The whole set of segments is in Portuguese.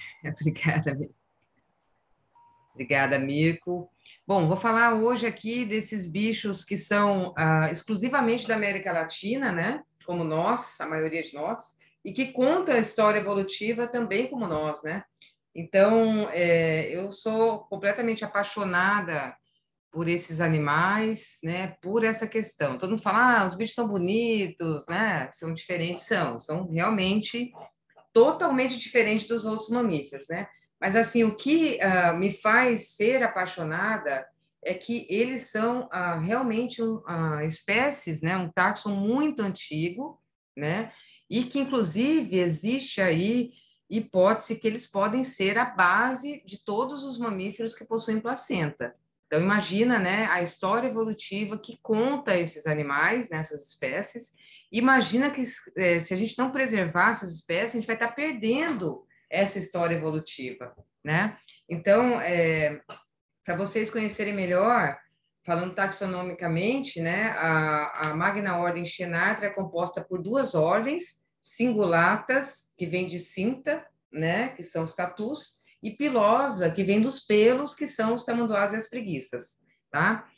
Obrigada. Obrigada, Mirko. Bom, vou falar hoje aqui desses bichos que são ah, exclusivamente da América Latina, né? Como nós, a maioria de nós, e que conta a história evolutiva também como nós, né? Então, é, eu sou completamente apaixonada por esses animais, né? Por essa questão. Todo mundo fala, ah, os bichos são bonitos, né? São diferentes, são. São realmente totalmente diferente dos outros mamíferos, né? Mas assim, o que uh, me faz ser apaixonada é que eles são uh, realmente um, uh, espécies, né, um táxon muito antigo, né? E que inclusive existe aí hipótese que eles podem ser a base de todos os mamíferos que possuem placenta. Então imagina, né, a história evolutiva que conta esses animais, nessas né, espécies Imagina que é, se a gente não preservar essas espécies, a gente vai estar tá perdendo essa história evolutiva, né? Então, é, para vocês conhecerem melhor, falando taxonomicamente, né, a, a Magna Ordem Xenartra é composta por duas ordens, cingulatas, que vem de cinta, né, que são os tatus, e pilosa, que vem dos pelos, que são os tamanduás e as preguiças, tá?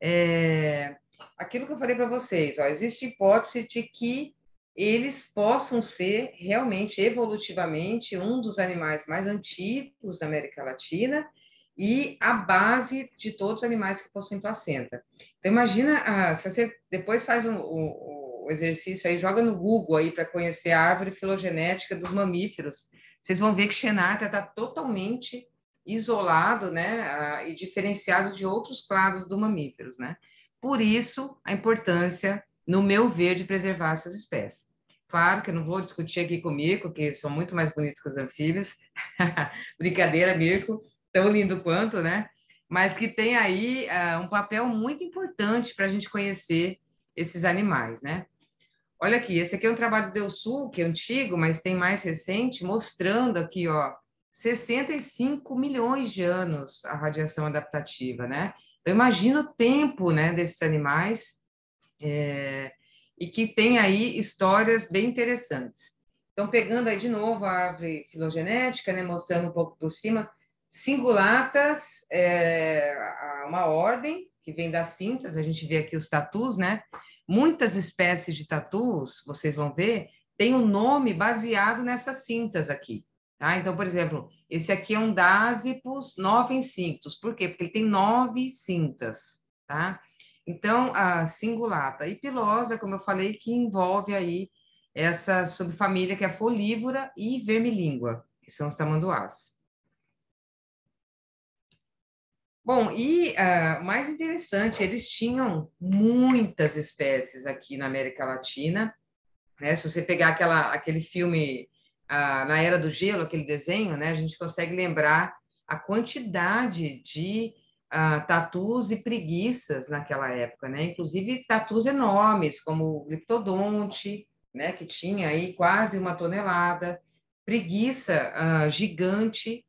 É, aquilo que eu falei para vocês, ó, existe hipótese de que eles possam ser realmente evolutivamente um dos animais mais antigos da América Latina e a base de todos os animais que possuem placenta. Então imagina, ah, se você depois faz o um, um, um exercício aí, joga no Google aí para conhecer a árvore filogenética dos mamíferos, vocês vão ver que Xenarthra está totalmente isolado né, e diferenciado de outros clados do mamíferos. Né? Por isso, a importância, no meu ver, de preservar essas espécies. Claro que eu não vou discutir aqui com o Mirko, que são muito mais bonitos que os anfíbios. Brincadeira, Mirko, tão lindo quanto, né? Mas que tem aí uh, um papel muito importante para a gente conhecer esses animais, né? Olha aqui, esse aqui é um trabalho do Del Sul, que é antigo, mas tem mais recente, mostrando aqui, ó, 65 milhões de anos a radiação adaptativa, né? Então, imagina o tempo né, desses animais é, e que tem aí histórias bem interessantes. Então, pegando aí de novo a árvore filogenética, né, mostrando um pouco por cima, cingulatas, é, uma ordem que vem das cintas, a gente vê aqui os tatus, né? Muitas espécies de tatus, vocês vão ver, tem um nome baseado nessas cintas aqui. Tá? Então, por exemplo, esse aqui é um dásipus nove incintos. Por quê? Porque ele tem nove cintas, tá? Então, a cingulata e pilosa, como eu falei, que envolve aí essa subfamília que é folívora e vermilíngua, que são os tamanduás. Bom, e uh, mais interessante, eles tinham muitas espécies aqui na América Latina. Né? Se você pegar aquela, aquele filme a, na Era do Gelo, aquele desenho, né, a gente consegue lembrar a quantidade de uh, tatus e preguiças naquela época, né? Inclusive tatus enormes, como o gliptodonte, né? Que tinha aí quase uma tonelada, preguiça ah, gigante,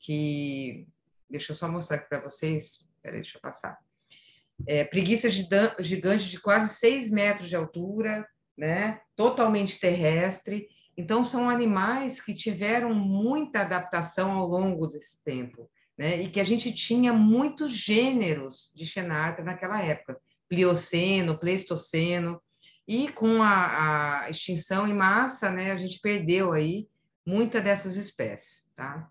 que deixa eu só mostrar aqui para vocês. Peraí, deixa eu passar. É, preguiça gigante de quase 6 metros de altura, né? Totalmente terrestre. Então, são animais que tiveram muita adaptação ao longo desse tempo, né? e que a gente tinha muitos gêneros de Xenarter naquela época, Plioceno, Pleistoceno, e com a, a extinção em massa, né, a gente perdeu aí muita dessas espécies. Tá?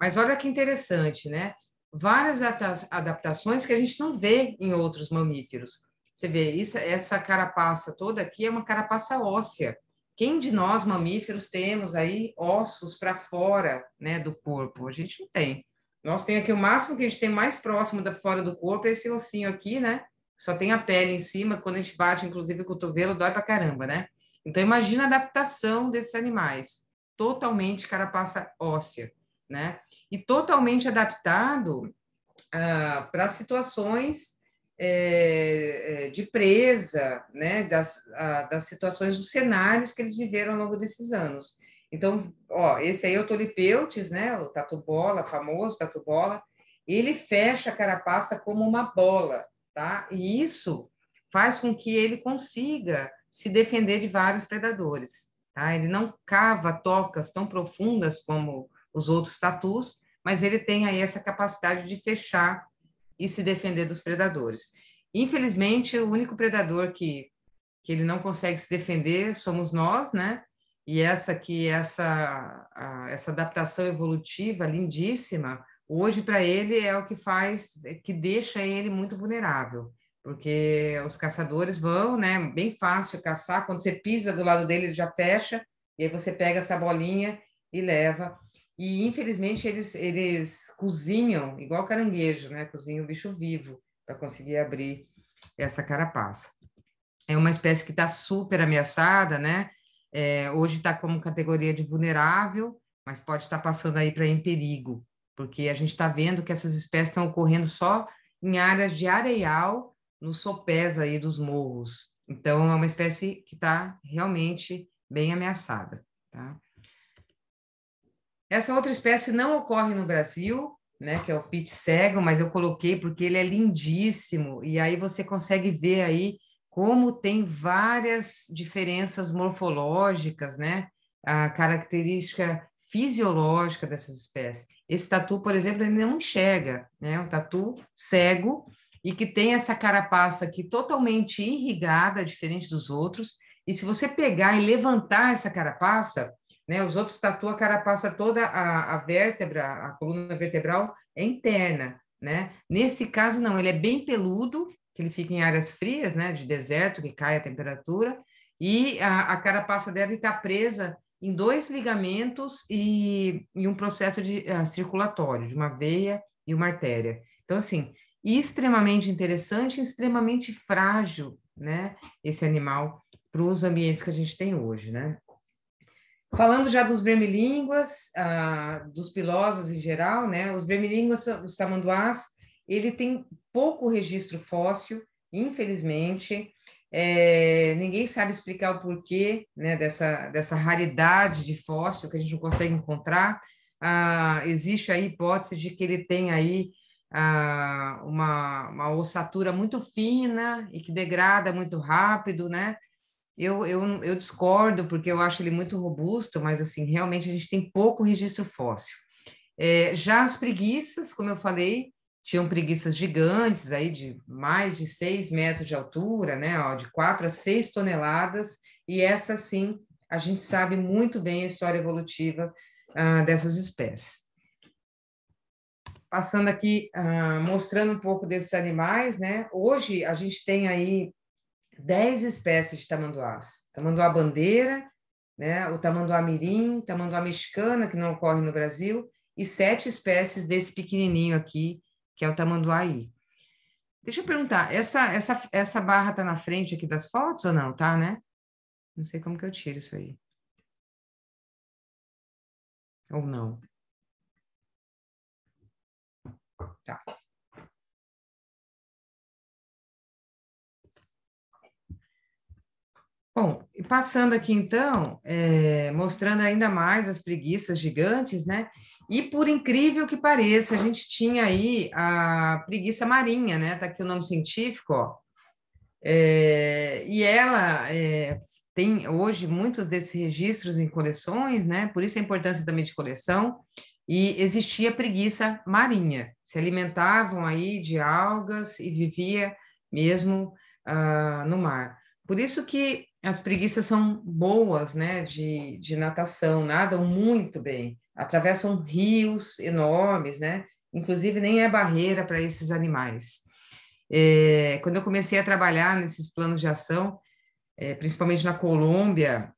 Mas olha que interessante, né? várias adaptações que a gente não vê em outros mamíferos. Você vê, isso, essa carapaça toda aqui é uma carapaça óssea, quem de nós, mamíferos, temos aí ossos para fora né, do corpo? A gente não tem. Nós temos aqui o máximo que a gente tem mais próximo da fora do corpo é esse ossinho aqui, né? Só tem a pele em cima, quando a gente bate, inclusive, o cotovelo, dói pra caramba, né? Então, imagina a adaptação desses animais, totalmente carapaça óssea, né? E totalmente adaptado uh, ah, para situações é, de presa, né, das, a, das situações, dos cenários que eles viveram ao longo desses anos. Então, ó, esse aí é o Tolipeutes, né, o tatu bola, famoso tatu bola, ele fecha a carapaça como uma bola, tá? E isso faz com que ele consiga se defender de vários predadores, tá? Ele não cava tocas tão profundas como os outros tatus, mas ele tem aí essa capacidade de fechar e se defender dos predadores. Infelizmente, o único predador que, que ele não consegue se defender somos nós, né? E essa que essa essa adaptação evolutiva lindíssima hoje para ele é o que faz é, que deixa ele muito vulnerável, porque os caçadores vão, né? Bem fácil caçar. Quando você pisa do lado dele, ele já fecha e aí você pega essa bolinha e leva. E infelizmente eles eles cozinham igual caranguejo, né? Cozinham o bicho vivo para conseguir abrir essa carapaça. É uma espécie que está super ameaçada, né? É, hoje está como categoria de vulnerável, mas pode estar tá passando aí para em perigo, porque a gente está vendo que essas espécies estão ocorrendo só em áreas de areal, nos sopés aí dos morros. Então, é uma espécie que está realmente bem ameaçada, tá? Essa outra espécie não ocorre no Brasil, né, que é o pit cego, mas eu coloquei porque ele é lindíssimo e aí você consegue ver aí como tem várias diferenças morfológicas, né? A característica fisiológica dessas espécies. Esse tatu, por exemplo, ele não enxerga, né? Um tatu cego e que tem essa carapaça aqui totalmente irrigada, diferente dos outros. E se você pegar e levantar essa carapaça, né? Os outros tatuam a carapaça toda, a, a vértebra, a coluna vertebral é interna, né? Nesse caso, não, ele é bem peludo, que ele fica em áreas frias, né? De deserto, que cai a temperatura, e a, a carapaça deve está presa em dois ligamentos e, e um processo de uh, circulatório, de uma veia e uma artéria. Então, assim, extremamente interessante, extremamente frágil, né? Esse animal para os ambientes que a gente tem hoje, né? Falando já dos vermilínguas, ah, dos pilosos em geral, né? Os vermilínguas, os tamanduás, ele tem pouco registro fóssil, infelizmente. É, ninguém sabe explicar o porquê né, dessa, dessa raridade de fóssil que a gente não consegue encontrar. Ah, existe a hipótese de que ele tem aí ah, uma, uma ossatura muito fina e que degrada muito rápido, né? Eu, eu, eu discordo, porque eu acho ele muito robusto, mas, assim, realmente a gente tem pouco registro fóssil. É, já as preguiças, como eu falei, tinham preguiças gigantes, aí de mais de 6 metros de altura, né, ó, de 4 a 6 toneladas, e essa sim, a gente sabe muito bem a história evolutiva ah, dessas espécies. Passando aqui, ah, mostrando um pouco desses animais, né, hoje a gente tem aí 10 espécies de tamanduás. Tamanduá bandeira, né, o tamanduá mirim, tamanduá mexicana, que não ocorre no Brasil, e sete espécies desse pequenininho aqui, que é o tamanduáí Deixa eu perguntar, essa, essa, essa barra tá na frente aqui das fotos ou não? Tá, né? Não sei como que eu tiro isso aí. Ou não. Tá. Bom, e passando aqui então, é, mostrando ainda mais as preguiças gigantes, né? E por incrível que pareça, a gente tinha aí a preguiça marinha, né? Tá aqui o nome científico, ó. É, e ela é, tem hoje muitos desses registros em coleções, né? Por isso a importância também de coleção. E existia preguiça marinha, se alimentavam aí de algas e vivia mesmo uh, no mar. Por isso que as preguiças são boas, né, de, de natação, nadam muito bem, atravessam rios enormes, né, inclusive nem é barreira para esses animais. É, quando eu comecei a trabalhar nesses planos de ação, é, principalmente na Colômbia,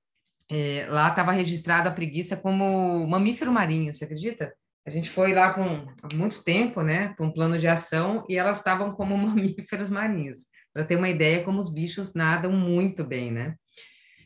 é, lá estava registrada a preguiça como mamífero marinho, você acredita? A gente foi lá com há muito tempo, né, para um plano de ação, e elas estavam como mamíferos marinhos para ter uma ideia como os bichos nadam muito bem, né?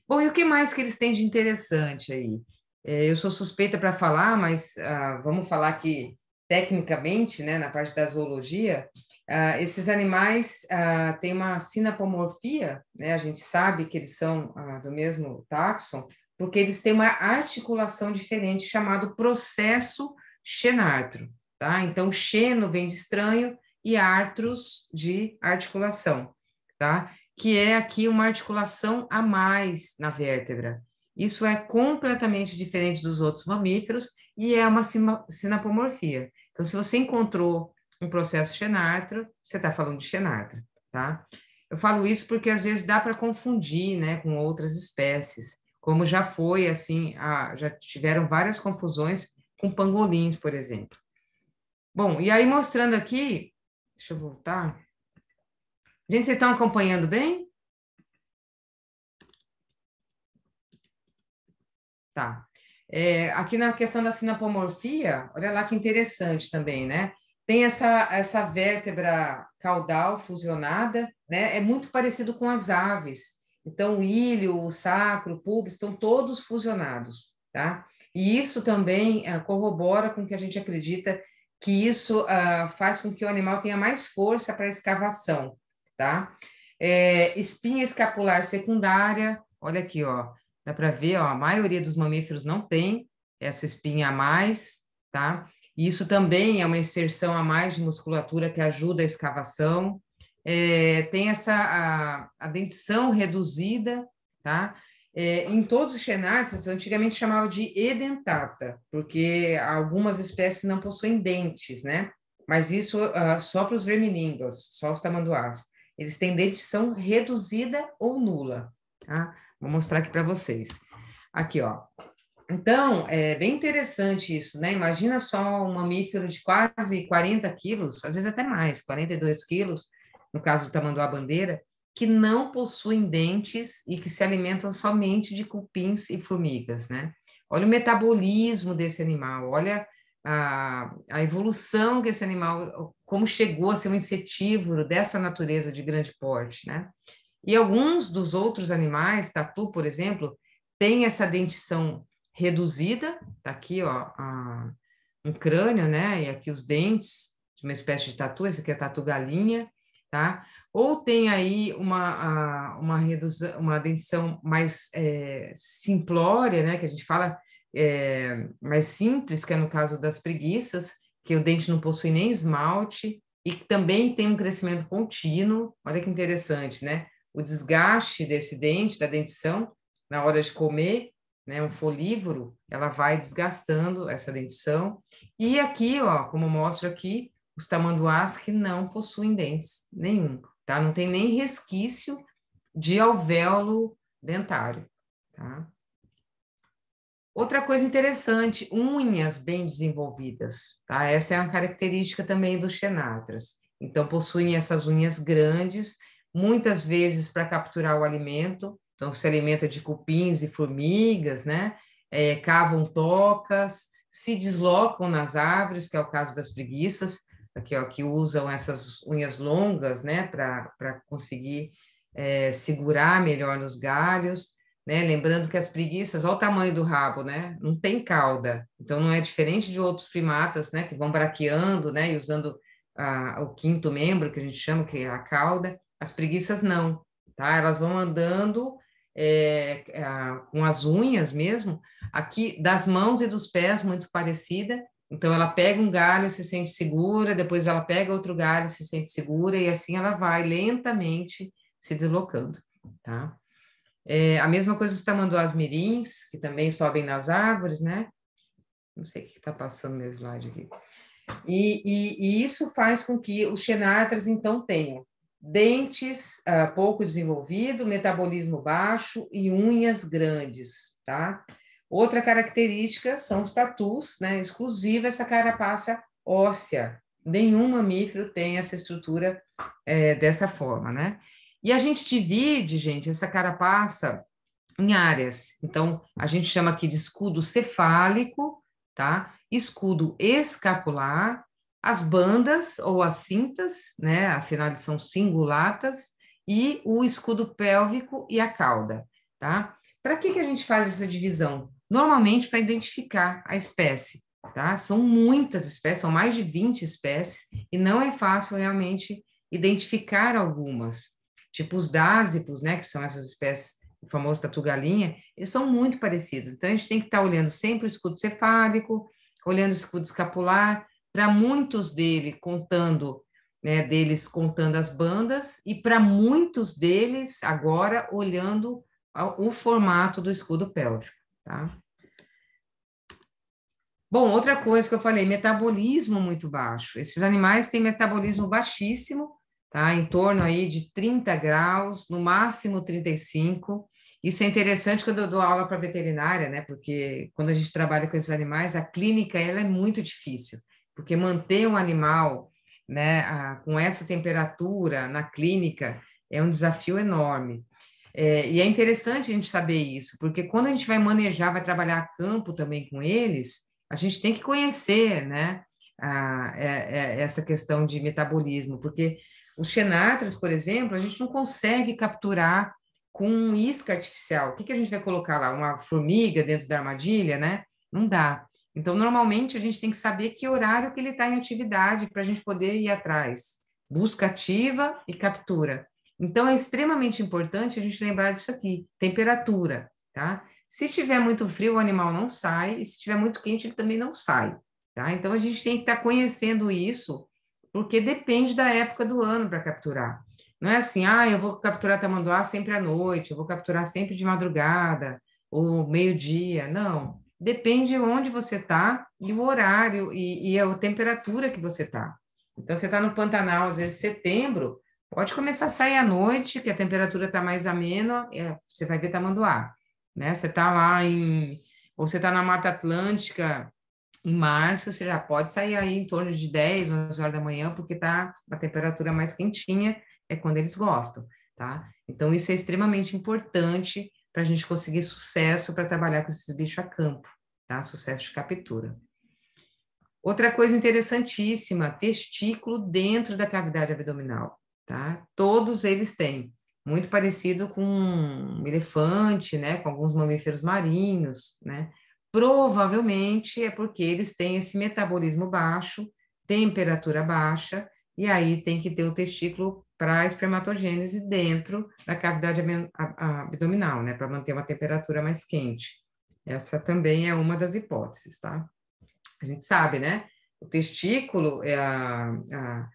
Bom, e o que mais que eles têm de interessante aí? É, eu sou suspeita para falar, mas ah, vamos falar que tecnicamente, né, na parte da zoologia, ah, esses animais ah, têm uma sinapomorfia, né? A gente sabe que eles são ah, do mesmo táxon, porque eles têm uma articulação diferente chamado processo xenartro, tá? Então, xeno vem de estranho e artros de articulação tá? Que é aqui uma articulação a mais na vértebra. Isso é completamente diferente dos outros mamíferos e é uma sinapomorfia. Então, se você encontrou um processo Xenartro, você está falando de Xenartro, tá? Eu falo isso porque às vezes dá para confundir, né, com outras espécies, como já foi assim, a, já tiveram várias confusões com pangolins, por exemplo. Bom, e aí mostrando aqui, deixa eu voltar. Gente, vocês estão acompanhando bem? Tá. É, aqui na questão da sinapomorfia, olha lá que interessante também, né? Tem essa, essa vértebra caudal fusionada, né? É muito parecido com as aves. Então, o ilho, o sacro, o pubis, estão todos fusionados, tá? E isso também uh, corrobora com que a gente acredita que isso uh, faz com que o animal tenha mais força para escavação, tá? É, espinha escapular secundária, olha aqui, ó, dá para ver, ó, a maioria dos mamíferos não tem essa espinha a mais, tá? Isso também é uma inserção a mais de musculatura que ajuda a escavação. É, tem essa a, a, dentição reduzida, tá? É, em todos os xenartas, antigamente chamava de edentata, porque algumas espécies não possuem dentes, né? Mas isso uh, só para os vermilingos, só os tamanduás. Eles têm dentição reduzida ou nula, tá? Vou mostrar aqui para vocês. Aqui, ó. Então, é bem interessante isso, né? Imagina só um mamífero de quase 40 quilos, às vezes até mais, 42 quilos, no caso do tamanduá-bandeira, que não possuem dentes e que se alimentam somente de cupins e formigas, né? Olha o metabolismo desse animal, olha a, a evolução que esse animal, como chegou a ser um insetívoro dessa natureza de grande porte, né? E alguns dos outros animais, tatu, por exemplo, tem essa dentição reduzida, tá aqui, ó, a, um crânio, né? E aqui os dentes de uma espécie de tatu, esse aqui é tatu galinha, tá? Ou tem aí uma, uma, redução, uma dentição mais é, simplória, né? Que a gente fala é, mais simples, que é no caso das preguiças, que o dente não possui nem esmalte e que também tem um crescimento contínuo. Olha que interessante, né? O desgaste desse dente, da dentição, na hora de comer, né, um folívoro, ela vai desgastando essa dentição. E aqui, ó, como mostro aqui, os tamanduás que não possuem dentes nenhum, tá? Não tem nem resquício de alvéolo dentário, tá? Outra coisa interessante, unhas bem desenvolvidas, tá? Essa é uma característica também dos xenatras. Então, possuem essas unhas grandes, muitas vezes para capturar o alimento, então se alimenta de cupins e formigas, né? É, cavam tocas, se deslocam nas árvores, que é o caso das preguiças, aqui, ó, que usam essas unhas longas, né, para conseguir é, segurar melhor nos galhos. Né? Lembrando que as preguiças, olha o tamanho do rabo, né? Não tem cauda, então não é diferente de outros primatas, né? Que vão braqueando, né? E usando ah, o quinto membro, que a gente chama, que é a cauda. As preguiças não, tá? Elas vão andando é, é, com as unhas mesmo, aqui das mãos e dos pés, muito parecida. Então, ela pega um galho e se sente segura, depois ela pega outro galho e se sente segura, e assim ela vai lentamente se deslocando, tá? É, a mesma coisa os tamanduás tá mirins, que também sobem nas árvores, né? Não sei o que está passando meu slide aqui. E, e, e, isso faz com que os xenartras, então, tenham dentes uh, pouco desenvolvido, metabolismo baixo e unhas grandes, tá? Outra característica são os tatus, né? Exclusiva essa carapaça óssea. Nenhum mamífero tem essa estrutura é, dessa forma, né? E a gente divide, gente, essa carapaça em áreas. Então, a gente chama aqui de escudo cefálico, tá? Escudo escapular, as bandas ou as cintas, né? Afinal, eles são singulatas, e o escudo pélvico e a cauda, tá? Para que, que a gente faz essa divisão? Normalmente para identificar a espécie, tá? São muitas espécies, são mais de 20 espécies, e não é fácil realmente identificar algumas. Tipo os dásipos, né, que são essas espécies, o famoso tatu-galinha, eles são muito parecidos. Então, a gente tem que estar tá olhando sempre o escudo cefálico, olhando o escudo escapular, para muitos dele contando, né, deles contando as bandas, e para muitos deles agora olhando o formato do escudo pélvico, tá? Bom, outra coisa que eu falei, metabolismo muito baixo. Esses animais têm metabolismo baixíssimo tá? Em torno aí de 30 graus, no máximo 35. Isso é interessante quando eu dou aula para veterinária, né? Porque quando a gente trabalha com esses animais, a clínica ela é muito difícil, porque manter um animal, né, a, com essa temperatura na clínica é um desafio enorme. É, e é interessante a gente saber isso, porque quando a gente vai manejar, vai trabalhar a campo também com eles, a gente tem que conhecer, né, a, a, é, é, essa questão de metabolismo, porque os xenatras, por exemplo, a gente não consegue capturar com isca artificial. O que, que a gente vai colocar lá? Uma formiga dentro da armadilha, né? Não dá. Então, normalmente, a gente tem que saber que horário que ele está em atividade para a gente poder ir atrás. Busca ativa e captura. Então, é extremamente importante a gente lembrar disso aqui. Temperatura, tá? Se tiver muito frio, o animal não sai. E se tiver muito quente, ele também não sai, tá? Então, a gente tem que estar tá conhecendo isso porque depende da época do ano para capturar. Não é assim, ah, eu vou capturar tamanduá sempre à noite, eu vou capturar sempre de madrugada ou meio-dia. Não, depende onde você está e o horário e, e a temperatura que você está. Então, você está no Pantanal, às vezes setembro, pode começar a sair à noite, que a temperatura está mais amena, é, você vai ver tamanduá. Né? Você está lá em... ou você está na Mata Atlântica, em março, você já pode sair aí em torno de 10, 11 horas da manhã, porque tá a temperatura mais quentinha, é quando eles gostam, tá? Então, isso é extremamente importante para a gente conseguir sucesso para trabalhar com esses bichos a campo, tá? Sucesso de captura. Outra coisa interessantíssima, testículo dentro da cavidade abdominal, tá? Todos eles têm, muito parecido com um elefante, né? Com alguns mamíferos marinhos, né? Provavelmente é porque eles têm esse metabolismo baixo, temperatura baixa, e aí tem que ter o testículo para espermatogênese dentro da cavidade abdominal, né, para manter uma temperatura mais quente. Essa também é uma das hipóteses, tá? A gente sabe, né? O testículo é a, a,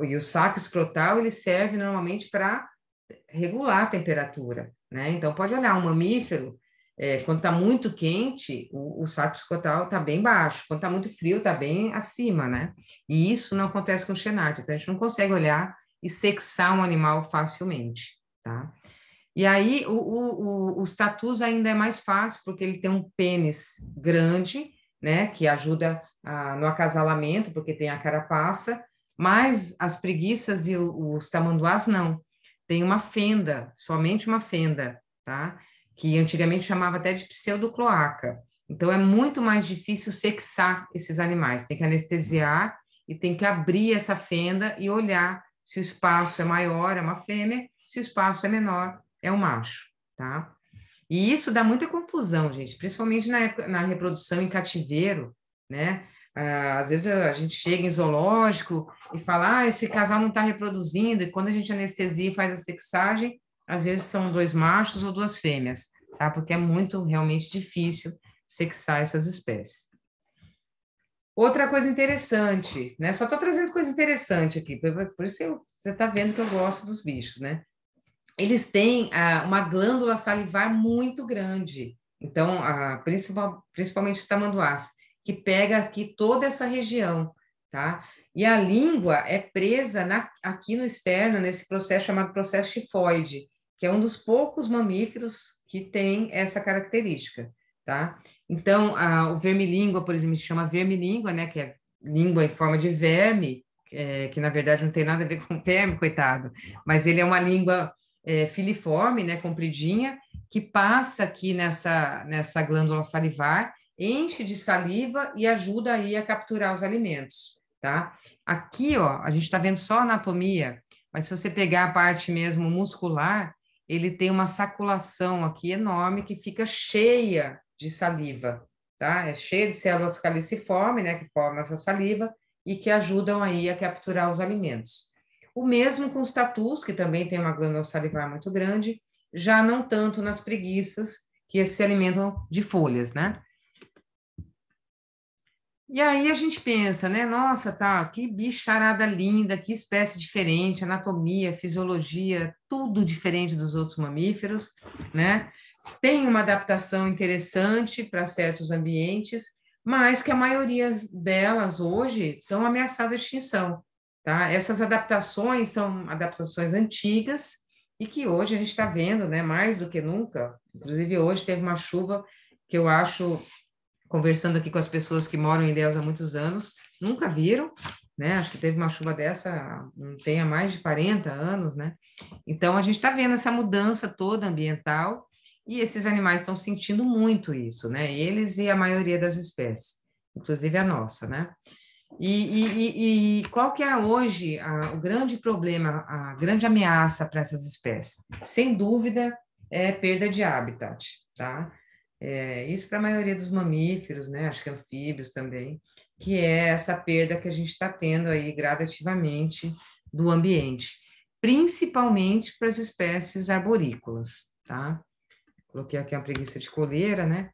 a, e o saco escrotal, ele serve normalmente para regular a temperatura, né? Então, pode olhar um mamífero é, quando está muito quente, o, o saco escotal está bem baixo. Quando está muito frio, está bem acima, né? E isso não acontece com o Chenard. Então, a gente não consegue olhar e sexar um animal facilmente, tá? E aí, o, o, o, os tatus ainda é mais fácil, porque ele tem um pênis grande, né? Que ajuda ah, no acasalamento, porque tem a carapaça. Mas as preguiças e os tamanduás, não. Tem uma fenda, somente uma fenda, tá? que antigamente chamava até de pseudocloaca. Então, é muito mais difícil sexar esses animais. Tem que anestesiar e tem que abrir essa fenda e olhar se o espaço é maior, é uma fêmea, se o espaço é menor, é um macho, tá? E isso dá muita confusão, gente, principalmente na, época, na reprodução em cativeiro, né? Ah, às vezes a gente chega em zoológico e fala, ah, esse casal não está reproduzindo, e quando a gente anestesia e faz a sexagem, às vezes são dois machos ou duas fêmeas, tá? Porque é muito realmente difícil sexar essas espécies. Outra coisa interessante, né? Só estou trazendo coisa interessante aqui, por isso eu, você está vendo que eu gosto dos bichos, né? Eles têm ah, uma glândula salivar muito grande, então, principal, principalmente os tamanduás, que pega aqui toda essa região, tá? E a língua é presa na, aqui no externo, nesse processo chamado processo chifoide, que é um dos poucos mamíferos que tem essa característica, tá? Então, a, o vermilíngua, por exemplo, chama verme-língua, né? Que é língua em forma de verme, é, que na verdade não tem nada a ver com verme, coitado, mas ele é uma língua é, filiforme, né? Compridinha, que passa aqui nessa, nessa glândula salivar, enche de saliva e ajuda aí a capturar os alimentos, tá? Aqui, ó, a gente está vendo só a anatomia, mas se você pegar a parte mesmo muscular, ele tem uma saculação aqui enorme que fica cheia de saliva, tá? É cheia de células caliciformes, né, que formam essa saliva e que ajudam aí a capturar os alimentos. O mesmo com os tatus, que também tem uma glândula salivar muito grande, já não tanto nas preguiças, que se alimentam de folhas, né? E aí a gente pensa, né? Nossa, tá, que bicharada linda, que espécie diferente, anatomia, fisiologia, tudo diferente dos outros mamíferos, né? Tem uma adaptação interessante para certos ambientes, mas que a maioria delas hoje estão ameaçadas de extinção, tá? Essas adaptações são adaptações antigas e que hoje a gente está vendo, né? Mais do que nunca. Inclusive hoje teve uma chuva que eu acho conversando aqui com as pessoas que moram em Ilhéus há muitos anos, nunca viram, né? Acho que teve uma chuva dessa, não tem há mais de 40 anos, né? Então a gente está vendo essa mudança toda ambiental e esses animais estão sentindo muito isso, né? Eles e a maioria das espécies, inclusive a nossa, né? E, e, e, qual que é hoje a, o grande problema, a grande ameaça para essas espécies? Sem dúvida é perda de habitat, tá? É, isso para a maioria dos mamíferos, né? Acho que anfíbios também, que é essa perda que a gente está tendo aí gradativamente do ambiente, principalmente para as espécies arborícolas, tá? Coloquei aqui uma preguiça de coleira, né?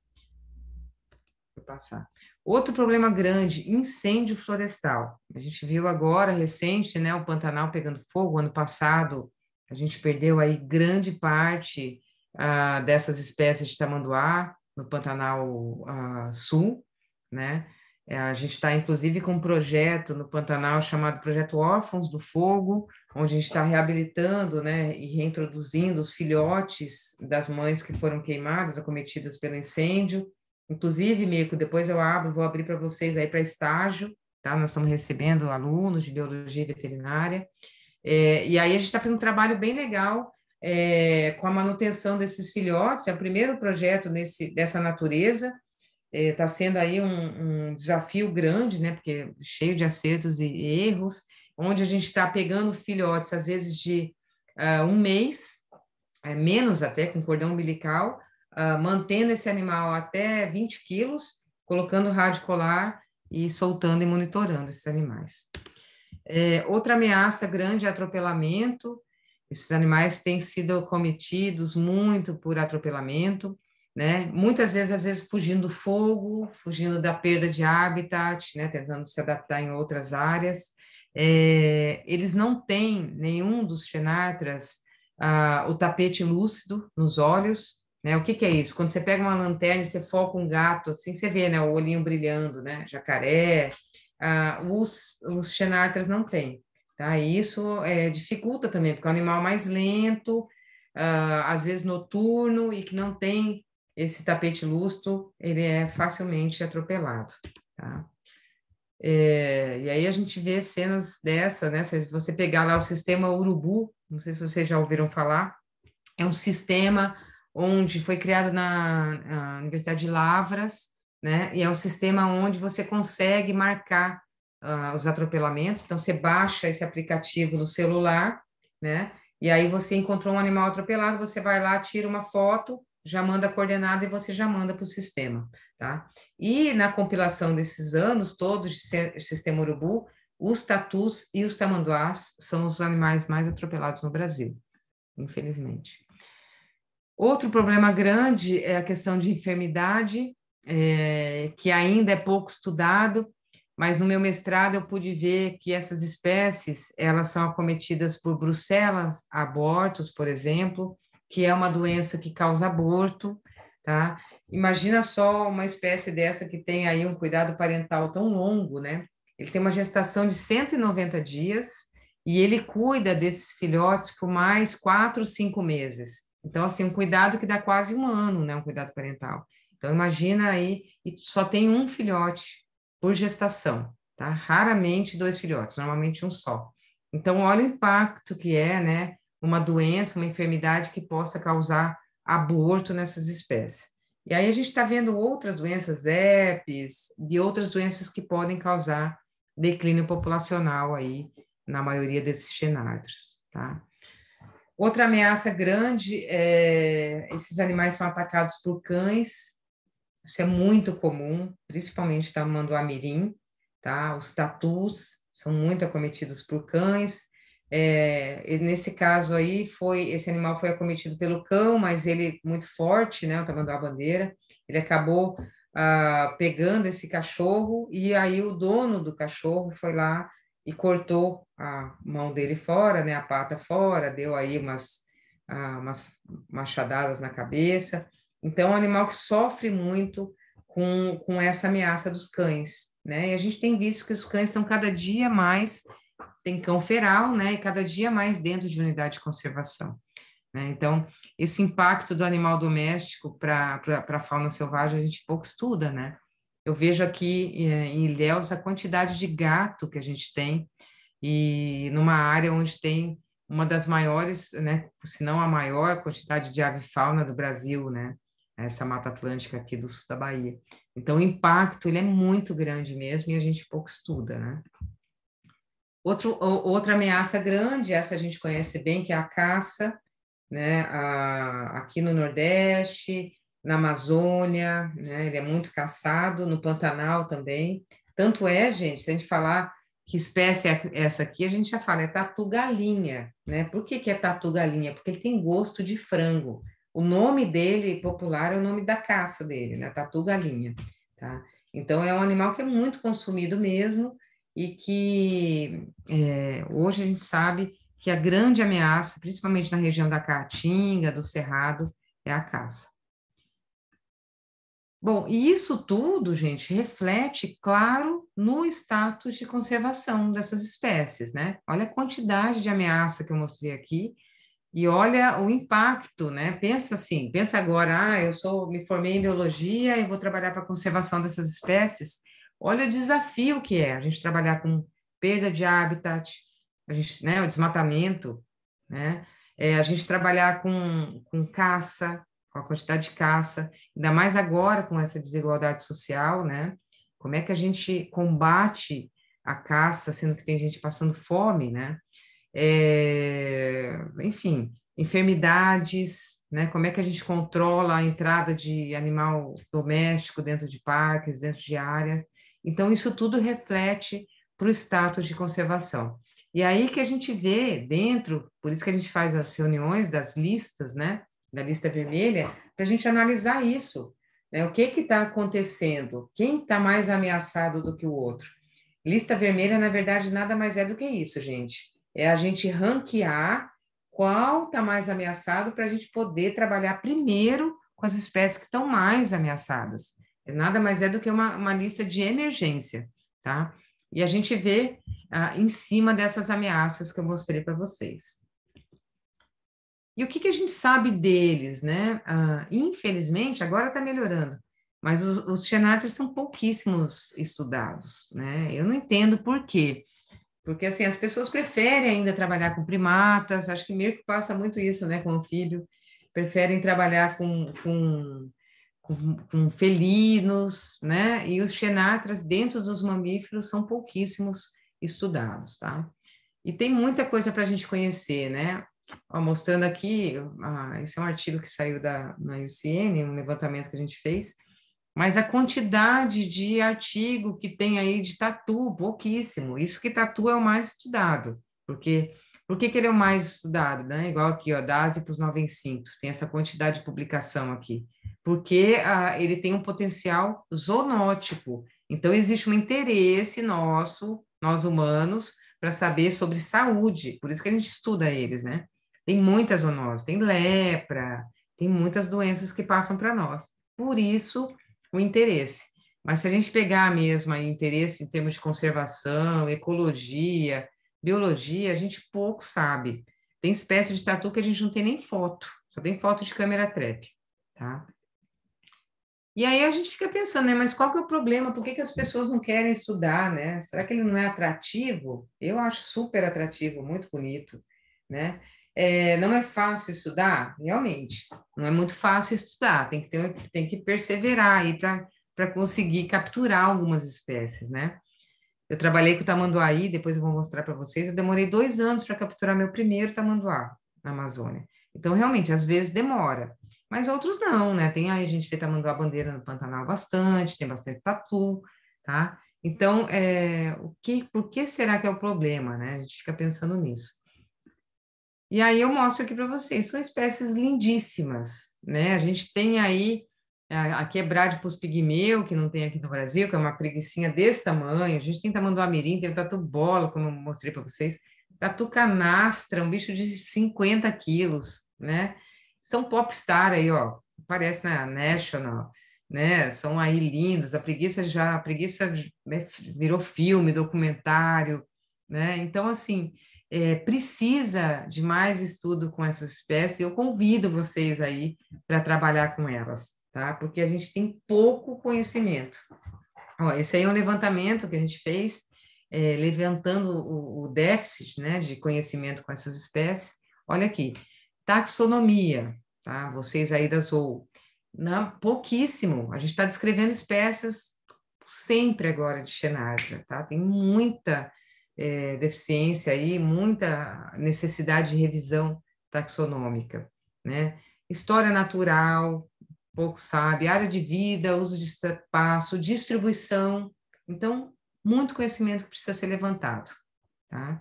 Vou passar. Outro problema grande, incêndio florestal. A gente viu agora, recente, né, o Pantanal pegando fogo. Ano passado, a gente perdeu aí grande parte ah, dessas espécies de tamanduá no Pantanal ah, Sul, né? É, a gente está, inclusive, com um projeto no Pantanal chamado Projeto Órfãos do Fogo, onde a gente está reabilitando né, e reintroduzindo os filhotes das mães que foram queimadas, acometidas pelo incêndio. Inclusive, Mirko, depois eu abro, vou abrir para vocês aí para estágio, tá? Nós estamos recebendo alunos de biologia veterinária. É, e aí a gente está fazendo um trabalho bem legal é, com a manutenção desses filhotes, é o primeiro projeto nesse, dessa natureza, está é, tá sendo aí um, um, desafio grande, né, porque cheio de acertos e erros, onde a gente está pegando filhotes, às vezes de uh, um mês, é, menos até, com cordão umbilical, uh, mantendo esse animal até 20 quilos, colocando rádio colar e soltando e monitorando esses animais. É, outra ameaça grande é atropelamento, esses animais têm sido cometidos muito por atropelamento, né? Muitas vezes, às vezes, fugindo do fogo, fugindo da perda de habitat, né? Tentando se adaptar em outras áreas. É, eles não têm nenhum dos xenartras ah, o tapete lúcido nos olhos, né? O que, que, é isso? Quando você pega uma lanterna e você foca um gato, assim, você vê, né? O olhinho brilhando, né? Jacaré. Ah, os, os não têm. Tá? E isso é, dificulta também, porque é um animal mais lento, uh, às vezes noturno e que não tem esse tapete lustro, ele é facilmente atropelado. Tá? É, e aí a gente vê cenas dessa, né? Se você pegar lá o sistema Urubu, não sei se vocês já ouviram falar, é um sistema onde foi criado na, na Universidade de Lavras, né? E é um sistema onde você consegue marcar uh, os atropelamentos. Então, você baixa esse aplicativo no celular, né? E aí você encontrou um animal atropelado, você vai lá, tira uma foto, já manda a coordenada e você já manda para o sistema, tá? E na compilação desses anos todos de sistema urubu, os tatus e os tamanduás são os animais mais atropelados no Brasil, infelizmente. Outro problema grande é a questão de enfermidade, é, que ainda é pouco estudado, mas no meu mestrado eu pude ver que essas espécies, elas são acometidas por brucelas, abortos, por exemplo, que é uma doença que causa aborto, tá? Imagina só uma espécie dessa que tem aí um cuidado parental tão longo, né? Ele tem uma gestação de 190 dias e ele cuida desses filhotes por mais quatro, cinco meses. Então, assim, um cuidado que dá quase um ano, né? Um cuidado parental. Então, imagina aí, e só tem um filhote por gestação, tá? Raramente dois filhotes, normalmente um só. Então, olha o impacto que é, né? Uma doença, uma enfermidade que possa causar aborto nessas espécies. E aí a gente está vendo outras doenças, herpes, de outras doenças que podem causar declínio populacional aí na maioria desses xenartros, tá? Outra ameaça grande é esses animais são atacados por cães isso é muito comum, principalmente da manduamirim, tá? Os tatus são muito acometidos por cães. É, nesse caso aí, foi esse animal foi acometido pelo cão, mas ele muito forte, né? O tamanduá bandeira, ele acabou ah, pegando esse cachorro e aí o dono do cachorro foi lá e cortou a mão dele fora, né, a pata fora, deu aí umas, ah, umas machadadas na cabeça. Então, é um animal que sofre muito com, com essa ameaça dos cães, né? E a gente tem visto que os cães estão cada dia mais, tem cão feral, né? E cada dia mais dentro de unidade de conservação. Né? Então, esse impacto do animal doméstico para a fauna selvagem a gente pouco estuda, né? Eu vejo aqui eh, em Ilhéus a quantidade de gato que a gente tem, e numa área onde tem uma das maiores, né, se não a maior quantidade de ave fauna do Brasil, né? essa Mata Atlântica aqui do sul da Bahia. Então, o impacto ele é muito grande mesmo e a gente pouco estuda, né? Outro, outra ameaça grande, essa a gente conhece bem, que é a caça, né? A, aqui no Nordeste, na Amazônia, né? Ele é muito caçado, no Pantanal também. Tanto é, gente, se a gente falar que espécie é essa aqui, a gente já fala, é tatu galinha, né? Por que, que é tatu galinha? Porque ele tem gosto de frango. O nome dele popular é o nome da caça dele, né? Tatu galinha, tá? Então é um animal que é muito consumido mesmo e que é, hoje a gente sabe que a grande ameaça, principalmente na região da Caatinga, do Cerrado, é a caça. Bom, e isso tudo, gente, reflete, claro, no status de conservação dessas espécies, né? Olha a quantidade de ameaça que eu mostrei aqui e olha o impacto, né? Pensa assim, pensa agora, ah, eu sou, me formei em biologia e vou trabalhar para a conservação dessas espécies. Olha o desafio que é a gente trabalhar com perda de habitat, a gente, né, o desmatamento, né? É, a gente trabalhar com, com caça, com a quantidade de caça, ainda mais agora com essa desigualdade social, né? Como é que a gente combate a caça, sendo que tem gente passando fome, né? é, enfim, enfermidades, né? Como é que a gente controla a entrada de animal doméstico dentro de parques, dentro de áreas? Então isso tudo reflete para o status de conservação. E aí que a gente vê dentro, por isso que a gente faz as reuniões das listas, né? Da lista vermelha, para a gente analisar isso. Né? O que está acontecendo? Quem está mais ameaçado do que o outro? Lista vermelha, na verdade, nada mais é do que isso, gente é a gente ranquear qual está mais ameaçado para a gente poder trabalhar primeiro com as espécies que estão mais ameaçadas. É nada mais é do que uma, uma lista de emergência, tá? E a gente vê ah, em cima dessas ameaças que eu mostrei para vocês. E o que, que, a gente sabe deles, né? Ah, infelizmente, agora está melhorando, mas os, os são pouquíssimos estudados, né? Eu não entendo por quê. Porque, assim, as pessoas preferem ainda trabalhar com primatas, acho que meio que passa muito isso, né, com o filho, preferem trabalhar com, com, com, com felinos, né, e os xenatras dentro dos mamíferos são pouquíssimos estudados, tá? E tem muita coisa para a gente conhecer, né? Ó, mostrando aqui, ah, esse é um artigo que saiu da na UCN, um levantamento que a gente fez, mas a quantidade de artigo que tem aí de tatu, pouquíssimo. Isso que tatu é o mais estudado, porque por que, que ele é o mais estudado, né? Igual aqui, ó, DASE para os 95, tem essa quantidade de publicação aqui. Porque ah, ele tem um potencial zoonótico. Então, existe um interesse nosso, nós humanos, para saber sobre saúde. Por isso que a gente estuda eles, né? Tem muitas zoonoses, tem lepra, tem muitas doenças que passam para nós. Por isso, o interesse. Mas se a gente pegar mesmo aí interesse em termos de conservação, ecologia, biologia, a gente pouco sabe. Tem espécie de tatu que a gente não tem nem foto, só tem foto de câmera trap, tá? E aí a gente fica pensando, né? Mas qual que é o problema? Por que, que as pessoas não querem estudar, né? Será que ele não é atrativo? Eu acho super atrativo, muito bonito, né? É, não é fácil estudar? Realmente, não é muito fácil estudar, tem que, ter, tem que perseverar aí para conseguir capturar algumas espécies, né? Eu trabalhei com o tamanduá-aí, depois eu vou mostrar para vocês, eu demorei dois anos para capturar meu primeiro tamanduá na Amazônia. Então, realmente, às vezes demora, mas outros não, né? Tem aí, a gente vê tamanduá bandeira no Pantanal bastante, tem bastante tatu, tá? Então, é, o que, por que será que é o problema, né? A gente fica pensando nisso. E aí eu mostro aqui para vocês, são espécies lindíssimas, né? A gente tem aí a, a de pigmeu, que não tem aqui no Brasil, que é uma preguiçinha desse tamanho. A gente tem tamanduá-mirim, tem o tatu bola, como eu mostrei para vocês. Tatu canastra, um bicho de 50 quilos, né? São popstar aí, ó. parece na National, né? São aí lindos. A preguiça já, a preguiça né, virou filme, documentário, né? Então, assim, é, precisa de mais estudo com essas espécies, eu convido vocês aí para trabalhar com elas, tá? Porque a gente tem pouco conhecimento. Ó, esse aí é um levantamento que a gente fez, é, levantando o, o, déficit né, de conhecimento com essas espécies. Olha aqui, taxonomia, tá? Vocês aí da ZOO. Não, pouquíssimo. A gente está descrevendo espécies sempre agora de Xenardia, tá? Tem muita é, deficiência aí, muita necessidade de revisão taxonômica, né? História natural, pouco sabe, área de vida, uso de espaço, distribuição. Então, muito conhecimento que precisa ser levantado, tá?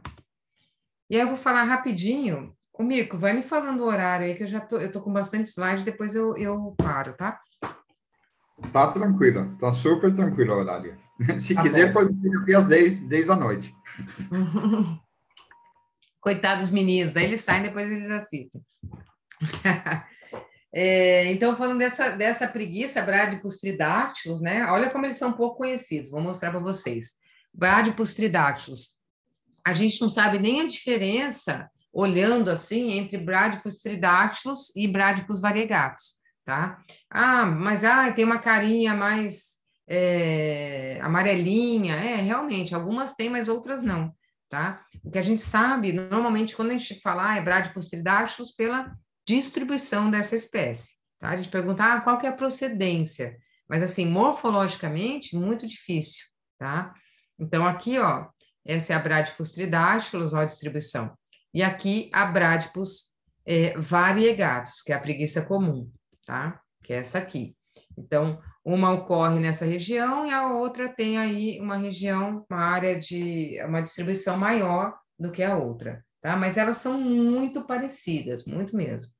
E aí eu vou falar rapidinho. O Mirko, vai me falando o horário aí, que eu já tô, eu tô com bastante slide, depois eu, eu paro, tá? Tá tranquilo tá super tranquilo o horário. Se tá quiser, pode pode aqui às 10, 10 da noite. Coitados meninos, aí eles saem, depois eles assistem. É, então, falando dessa, dessa preguiça, Bradipus tridáctilos, né? Olha como eles são pouco conhecidos, vou mostrar para vocês. Bradipus tridáctilos. A gente não sabe nem a diferença, olhando assim, entre Bradipus tridáctilos e Bradipus variegatus, tá? Ah, mas ah, tem uma carinha mais é, amarelinha, é, realmente, algumas tem, mas outras não, tá? O que a gente sabe, normalmente, quando a gente fala é bradipostidáceos, pela distribuição dessa espécie, tá? A gente pergunta, ah, qual que é a procedência? Mas, assim, morfologicamente, muito difícil, tá? Então, aqui, ó, essa é a Bradipus ó, a distribuição. E aqui, a Bradipus é, variegatus, que é a preguiça comum, tá? Que é essa aqui. Então, uma ocorre nessa região e a outra tem aí uma região, uma área de uma distribuição maior do que a outra, tá? Mas elas são muito parecidas, muito mesmo.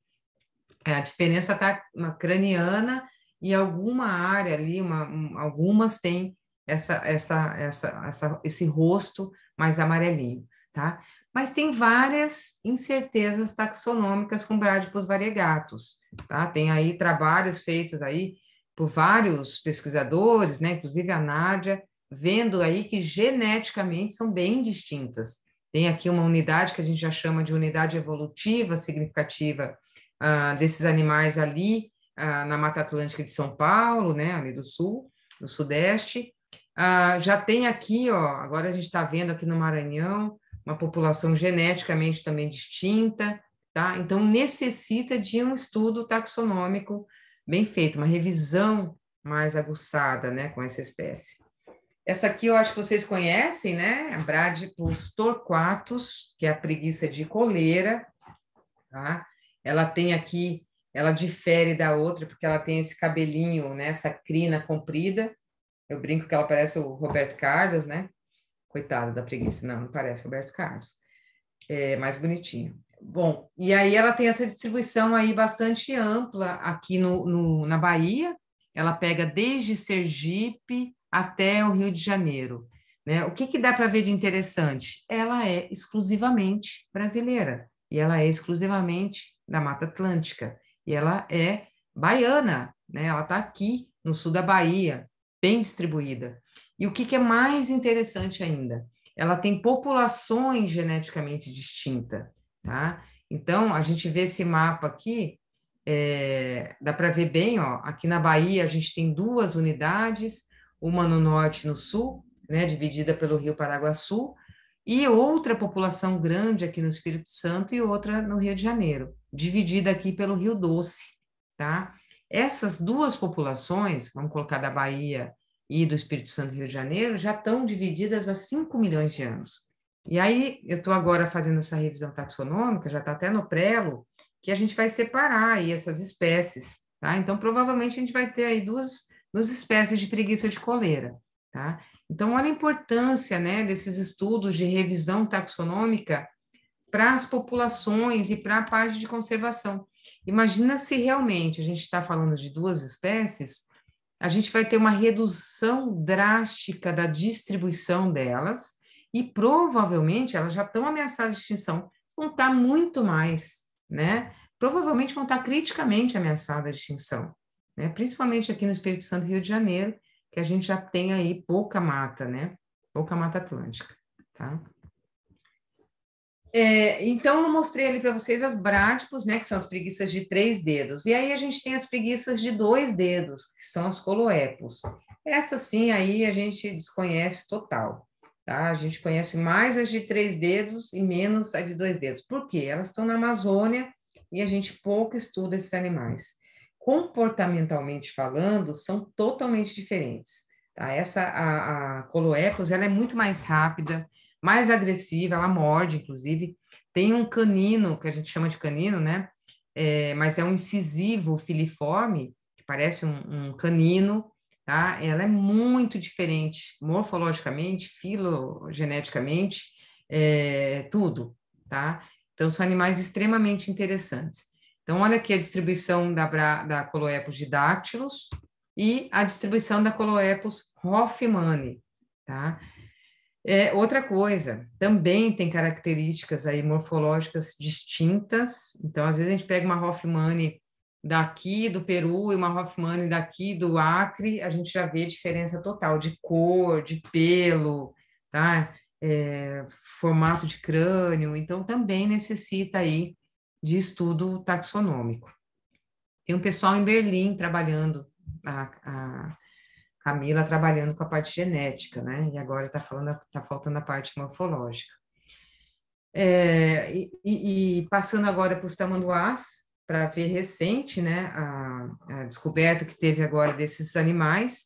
A diferença está uma craniana e alguma área ali, uma, algumas têm essa, essa, essa, essa, esse rosto mais amarelinho, tá? Mas tem várias incertezas taxonômicas com brádicos variegatos, tá? Tem aí trabalhos feitos aí por vários pesquisadores, né, inclusive a Nádia, vendo aí que geneticamente são bem distintas. Tem aqui uma unidade que a gente já chama de unidade evolutiva significativa uh, desses animais ali uh, na Mata Atlântica de São Paulo, né, ali do sul, do sudeste. Uh, já tem aqui, ó, agora a gente está vendo aqui no Maranhão, uma população geneticamente também distinta, tá? Então necessita de um estudo taxonômico bem feito uma revisão mais aguçada, né, com essa espécie. Essa aqui eu acho que vocês conhecem, né? A Bradipus torquatus, que é a preguiça de coleira, tá? Ela tem aqui, ela difere da outra porque ela tem esse cabelinho, né? Essa crina comprida. Eu brinco que ela parece o Roberto Carlos, né? Coitado da preguiça, não, não parece Roberto Carlos. É mais bonitinho. Bom, e aí ela tem essa distribuição aí bastante ampla aqui no, no, na Bahia. Ela pega desde Sergipe até o Rio de Janeiro. Né? O que, que dá para ver de interessante? Ela é exclusivamente brasileira e ela é exclusivamente da Mata Atlântica e ela é baiana, né? Ela está aqui no sul da Bahia, bem distribuída. E o que, que é mais interessante ainda? Ela tem populações geneticamente distintas tá? Então, a gente vê esse mapa aqui, é, dá para ver bem, ó, aqui na Bahia a gente tem duas unidades, uma no norte e no sul, né, dividida pelo Rio Paraguaçu, e outra população grande aqui no Espírito Santo e outra no Rio de Janeiro, dividida aqui pelo Rio Doce, tá? Essas duas populações, vamos colocar da Bahia e do Espírito Santo e Rio de Janeiro, já estão divididas há 5 milhões de anos. E aí, eu estou agora fazendo essa revisão taxonômica, já está até no prelo, que a gente vai separar aí essas espécies, tá? Então, provavelmente, a gente vai ter aí duas, duas espécies de preguiça de coleira, tá? Então, olha a importância, né, desses estudos de revisão taxonômica para as populações e para a parte de conservação. Imagina se realmente a gente está falando de duas espécies, a gente vai ter uma redução drástica da distribuição delas, e provavelmente elas já estão ameaçadas de extinção, vão estar muito mais, né? Provavelmente vão estar criticamente ameaçadas de extinção, né? Principalmente aqui no Espírito Santo Rio de Janeiro, que a gente já tem aí pouca mata, né? Pouca mata atlântica, tá? É, então, eu mostrei ali para vocês as brádipos, né, que são as preguiças de três dedos. E aí a gente tem as preguiças de dois dedos, que são as coloepos. Essa sim, aí a gente desconhece total. Tá? A gente conhece mais as de três dedos e menos as de dois dedos. Por quê? Elas estão na Amazônia e a gente pouco estuda esses animais. Comportamentalmente falando, são totalmente diferentes. Tá? Essa, a, a Coloecos, ela é muito mais rápida, mais agressiva, ela morde, inclusive. Tem um canino, que a gente chama de canino, né? É, mas é um incisivo filiforme, que parece um, um canino, tá? Ela é muito diferente morfologicamente, filogeneticamente, é, tudo, tá? Então, são animais extremamente interessantes. Então, olha aqui a distribuição da, da Coloepus didactylus e a distribuição da Coloepus hoffmanni, tá? É, outra coisa, também tem características aí morfológicas distintas. Então, às vezes a gente pega uma Hoffmanni daqui do Peru e uma Hoffman daqui do Acre, a gente já vê diferença total de cor, de pelo, tá? É, formato de crânio, então também necessita aí de estudo taxonômico. Tem um pessoal em Berlim trabalhando, a, a Camila trabalhando com a parte genética, né? E agora está falando, está faltando a parte morfológica. É, e, e, passando agora para os tamanduás, para ver recente, né, a, a, descoberta que teve agora desses animais,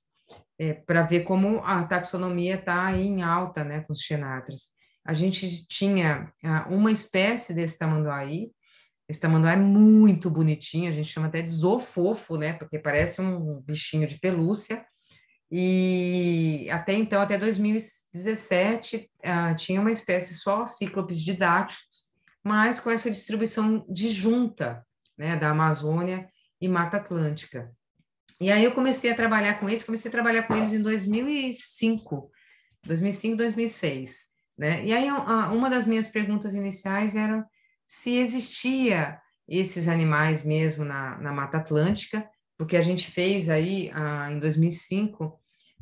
é, para ver como a taxonomia está em alta, né, com os xenatras. A gente tinha uma espécie desse tamanduaí, esse tamanduá é muito bonitinho, a gente chama até de zoofofo, né? Porque parece um bichinho de pelúcia. E até então, até 2017, uh, tinha uma espécie só cíclopes didáticos, mas com essa distribuição disjunta né, da Amazônia e Mata Atlântica. E aí eu comecei a trabalhar com eles, comecei a trabalhar com eles em 2005, 2005, 2006, né? E aí uma das minhas perguntas iniciais era se existia esses animais mesmo na, na Mata Atlântica, porque a gente fez aí ah, em 2005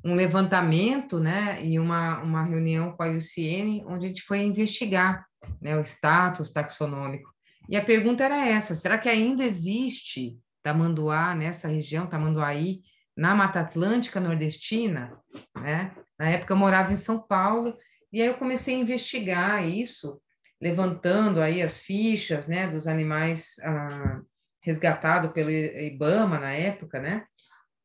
um levantamento, né, e uma, uma reunião com a UCN, onde a gente foi investigar, né, o status taxonômico e a pergunta era essa: será que ainda existe tamanduá nessa região, tamanduaí, na Mata Atlântica nordestina? Né? Na época eu morava em São Paulo e aí eu comecei a investigar isso, levantando aí as fichas, né, dos animais ah, resgatados pelo IBAMA na época, né,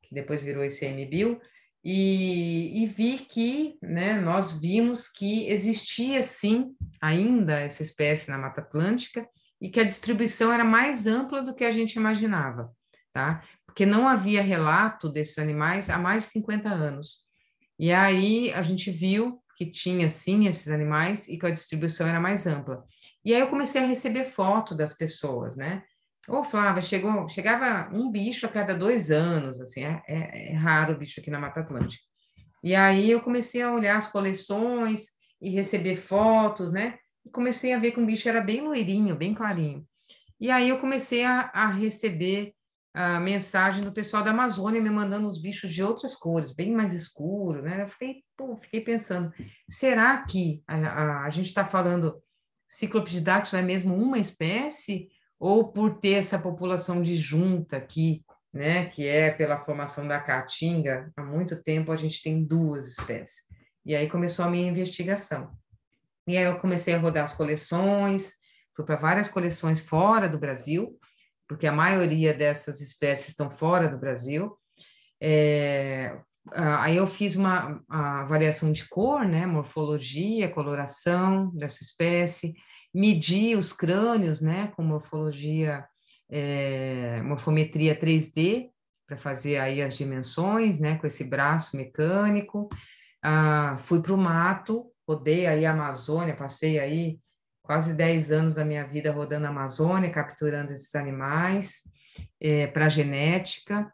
que depois virou ICMBio, e, e vi que, né, nós vimos que existia sim ainda essa espécie na Mata Atlântica e que a distribuição era mais ampla do que a gente imaginava, tá? Porque não havia relato desses animais há mais de 50 anos. E aí a gente viu que tinha sim esses animais e que a distribuição era mais ampla. E aí eu comecei a receber foto das pessoas, né? Ô, oh, Flávia, chegou, chegava um bicho a cada dois anos, assim, é, é, é raro o bicho aqui na Mata Atlântica. E aí eu comecei a olhar as coleções e receber fotos, né? e comecei a ver que um bicho era bem loirinho, bem clarinho. E aí eu comecei a, a receber a mensagem do pessoal da Amazônia me mandando os bichos de outras cores, bem mais escuro, né? Eu fiquei, pô, fiquei pensando, será que a, a, a gente está falando ciclopidactilo é mesmo uma espécie ou por ter essa população de junta aqui, né, que é pela formação da caatinga, há muito tempo a gente tem duas espécies. E aí começou a minha investigação. E aí eu comecei a rodar as coleções, fui para várias coleções fora do Brasil, porque a maioria dessas espécies estão fora do Brasil. É, aí eu fiz uma avaliação de cor, né, morfologia, coloração dessa espécie, medi os crânios, né, com morfologia, é, morfometria 3D para fazer aí as dimensões, né, com esse braço mecânico. Ah, fui para o mato rodei aí a Amazônia, passei aí quase 10 anos da minha vida rodando a Amazônia, capturando esses animais é, eh, para genética.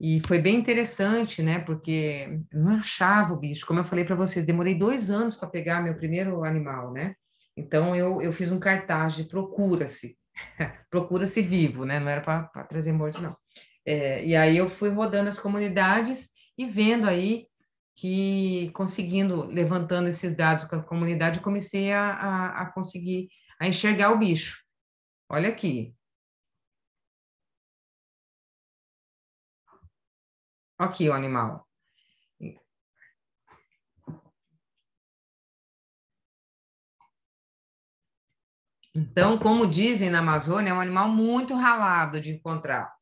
E foi bem interessante, né? Porque não achava o bicho. Como eu falei para vocês, demorei dois anos para pegar meu primeiro animal, né? Então eu, eu fiz um cartaz de procura-se, procura-se vivo, né? Não era para trazer morto, não. É, e aí eu fui rodando as comunidades e vendo aí que conseguindo, levantando esses dados com a comunidade, eu comecei a, a, a conseguir, a enxergar o bicho. Olha aqui. Aqui o animal. Então, como dizem na Amazônia, é um animal muito ralado de encontrar,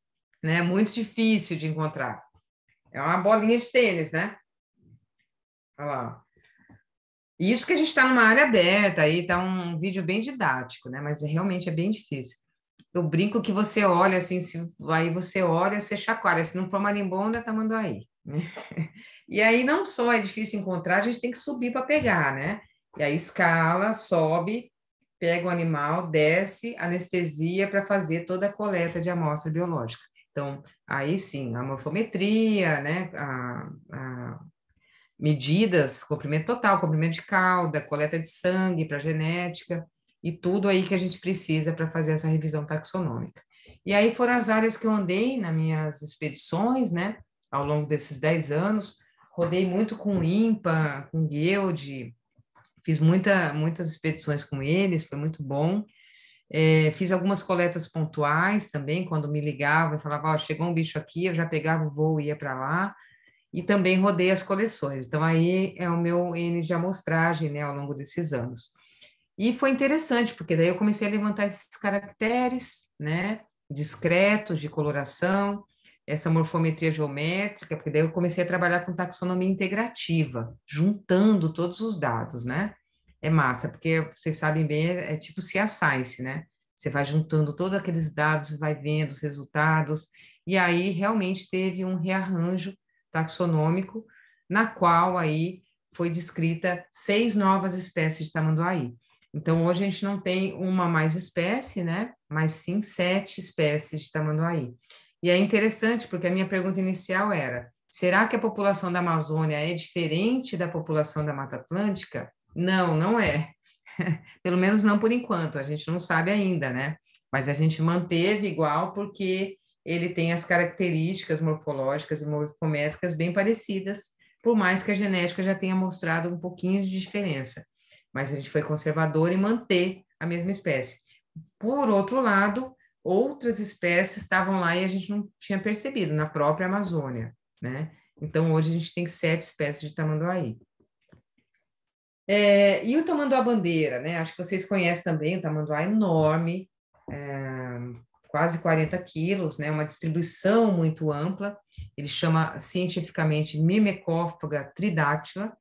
né? Muito difícil de encontrar. É uma bolinha de tênis, né? Olha lá. isso que a gente está numa área aberta, aí está um vídeo bem didático, né? Mas é, realmente é bem difícil. Eu brinco que você olha assim, se, aí você olha, você chacoalha. Se não for marimbonda, tá mandando aí. Né? E aí não só é difícil encontrar, a gente tem que subir para pegar, né? E aí escala, sobe, pega o animal, desce, anestesia para fazer toda a coleta de amostra biológica. Então, aí sim, a morfometria, né? A, a medidas, comprimento total, comprimento de cauda, coleta de sangue para genética e tudo aí que a gente precisa para fazer essa revisão taxonômica. E aí foram as áreas que eu andei nas minhas expedições, né? Ao longo desses 10 anos, rodei muito com o IMPA, com o Guild, fiz muita, muitas expedições com eles, foi muito bom. É, fiz algumas coletas pontuais também, quando me ligavam e falava, oh, chegou um bicho aqui, eu já pegava o voo e ia para lá e também rodei as coleções. Então, aí é o meu N de amostragem né, ao longo desses anos. E foi interessante, porque daí eu comecei a levantar esses caracteres, né, discretos de coloração, essa morfometria geométrica, porque daí eu comecei a trabalhar com taxonomia integrativa, juntando todos os dados, né? É massa, porque vocês sabem bem, é, é tipo se science, né? Você vai juntando todos aqueles dados, vai vendo os resultados, e aí realmente teve um rearranjo taxonômico, na qual aí foi descrita seis novas espécies de tamanduaí. Então, hoje a gente não tem uma mais espécie, né? Mas sim sete espécies de tamanduaí. E é interessante, porque a minha pergunta inicial era: será que a população da Amazônia é diferente da população da Mata Atlântica? Não, não é. Pelo menos não por enquanto, a gente não sabe ainda, né? Mas a gente manteve igual porque ele tem as características morfológicas e morfométricas bem parecidas, por mais que a genética já tenha mostrado um pouquinho de diferença. Mas a gente foi conservador e manter a mesma espécie. Por outro lado, outras espécies estavam lá e a gente não tinha percebido, na própria Amazônia, né? Então, hoje a gente tem sete espécies de tamanduaí. É, e o tamanduá bandeira, né? Acho que vocês conhecem também, o tamanduá é enorme, é, quase 40 quilos, né, uma distribuição muito ampla. Ele chama cientificamente Mimecófaga tridáctila.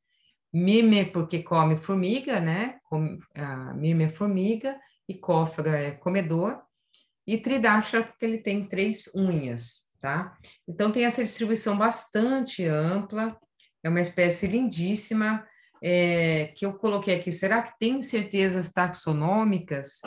Mime porque come formiga, né? Com, a mime é formiga e cófaga é comedor. E tridáctila porque ele tem três unhas, tá? Então tem essa distribuição bastante ampla. É uma espécie lindíssima é, que eu coloquei aqui. Será que tem certezas taxonômicas?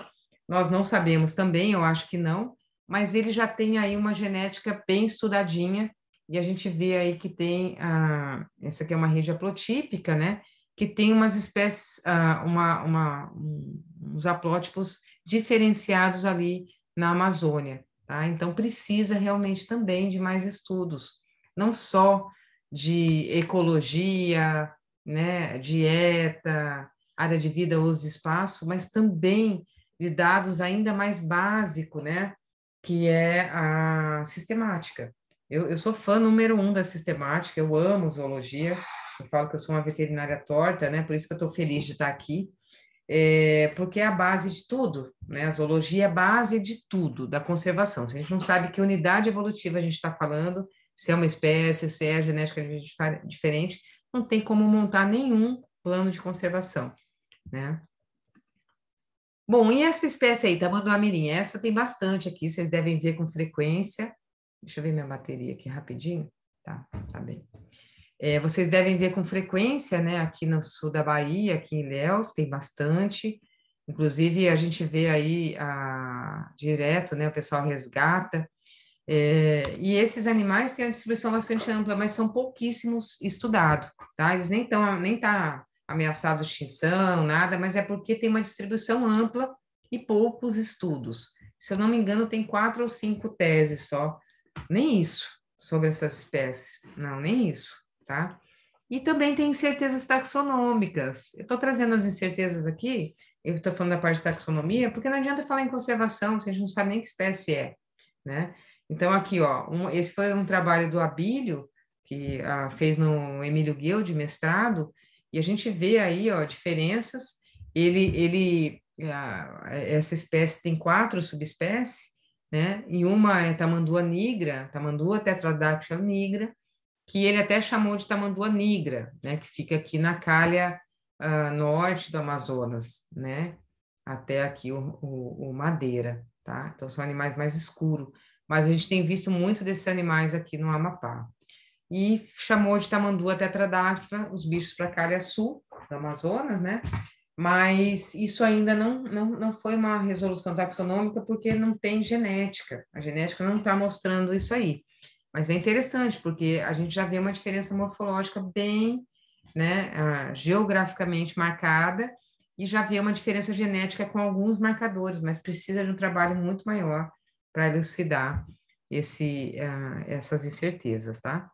Nós não sabemos também, eu acho que não, mas ele já tem aí uma genética bem estudadinha e a gente vê aí que tem ah, essa aqui é uma rede haplotípica, né? Que tem umas espécies, ah, uma, uma, um, uns haplótipos diferenciados ali na Amazônia, tá? Então precisa realmente também de mais estudos, não só de ecologia, né, dieta, área de vida, uso de espaço, mas também de dados ainda mais básico, né? Que é a sistemática. Eu, eu sou fã número um da sistemática, eu amo zoologia, eu falo que eu sou uma veterinária torta, né? Por isso que eu estou feliz de estar aqui, é, porque é a base de tudo, né? A zoologia é a base de tudo, da conservação. Se a gente não sabe que unidade evolutiva a gente está falando, se é uma espécie, se é genética diferente, não tem como montar nenhum plano de conservação, né? Bom, e essa espécie aí, tá, do mirim Essa tem bastante aqui, vocês devem ver com frequência. Deixa eu ver minha bateria aqui rapidinho. Tá, tá bem. É, vocês devem ver com frequência, né? Aqui no sul da Bahia, aqui em Léus, tem bastante. Inclusive, a gente vê aí a, direto, né? O pessoal resgata. É, e esses animais têm uma distribuição bastante ampla, mas são pouquíssimos estudados, tá? Eles nem estão, nem tá ameaçado de extinção, nada, mas é porque tem uma distribuição ampla e poucos estudos. Se eu não me engano, tem quatro ou cinco teses só, nem isso, sobre essas espécies. Não, nem isso, tá? E também tem incertezas taxonômicas. Eu estou trazendo as incertezas aqui, eu estou falando da parte de taxonomia, porque não adianta falar em conservação, se gente não sabe nem que espécie é, né? Então, aqui, ó, um, esse foi um trabalho do Abílio, que ah, fez no Emílio Guild, mestrado, e a gente vê aí, ó, diferenças. Ele, ele, a, essa espécie tem quatro subespécies, né? E uma é Tamandua nigra, Tamandua tetradactyla nigra, que ele até chamou de Tamandua nigra, né? Que fica aqui na calha ah, norte do Amazonas, né? Até aqui o, o, o Madeira, tá? Então são animais mais escuros mas a gente tem visto muito desses animais aqui no Amapá e chamou de tamanduá tetradáctila os bichos para calha sul, do Amazonas, né? Mas isso ainda não, não, não foi uma resolução taxonômica porque não tem genética. A genética não está mostrando isso aí. Mas é interessante, porque a gente já vê uma diferença morfológica bem né, ah, geograficamente marcada e já vê uma diferença genética com alguns marcadores, mas precisa de um trabalho muito maior para elucidar esse, uh, essas incertezas, tá?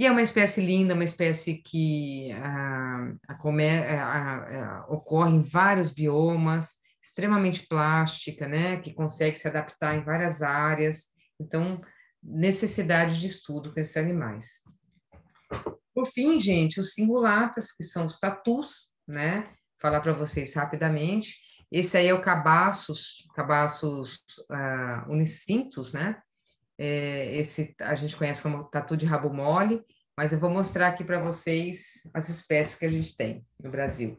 E é uma espécie linda, uma espécie que ah, a é, é, ocorre em vários biomas, extremamente plástica, né? Que consegue se adaptar em várias áreas. Então, necessidade de estudo com esses animais. Por fim, gente, os singulatas, que são os tatus, né? Vou falar para vocês rapidamente. Esse aí é o cabaços, cabaços uh, ah, unicintos, né? é, esse a gente conhece como tatu de rabo mole, mas eu vou mostrar aqui para vocês as espécies que a gente tem no Brasil.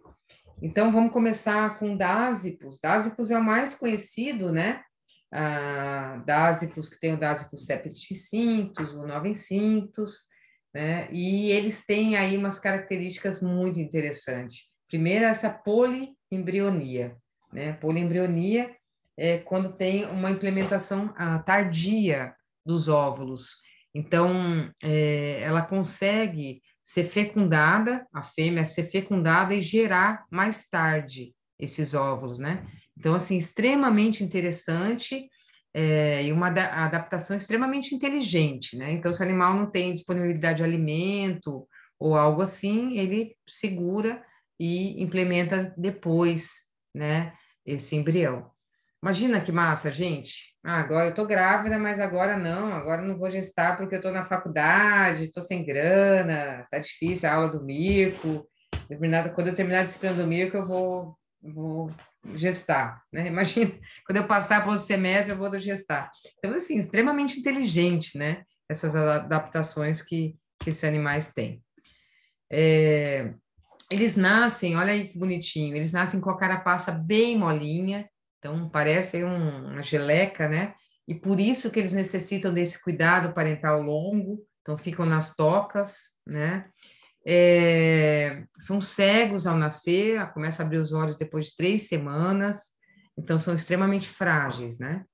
Então, vamos começar com dásipos. Dásipos é o mais conhecido, né? Ah, que tem o dásipo septicintos, o novencintus, né? E eles têm aí umas características muito interessantes. Primeiro, essa poliembrionia, né? Poliembrionia é quando tem uma implementação ah, tardia dos óvulos. Então, é, ela consegue ser fecundada, a fêmea ser fecundada e gerar mais tarde esses óvulos, né? Então, assim, extremamente interessante é, e uma adaptação extremamente inteligente, né? Então, se o animal não tem disponibilidade de alimento ou algo assim, ele segura e implementa depois, né, esse embrião. Imagina que massa, gente. Ah, agora eu tô grávida, mas agora não, agora não vou gestar porque eu tô na faculdade, tô sem grana, tá difícil a aula do Mirko. quando eu terminar a disciplina do Mirko, eu vou, vou gestar, né? Imagina, quando eu passar para outro semestre, eu vou gestar. Então, assim, extremamente inteligente, né? Essas adaptações que, que esses animais têm. É, eles nascem, olha aí que bonitinho, eles nascem com a carapaça bem molinha, então, parece um, uma geleca, né? E por isso que eles necessitam desse cuidado parental longo, então ficam nas tocas, né? É, são cegos ao nascer, começa a abrir os olhos depois de três semanas, então são extremamente frágeis, né?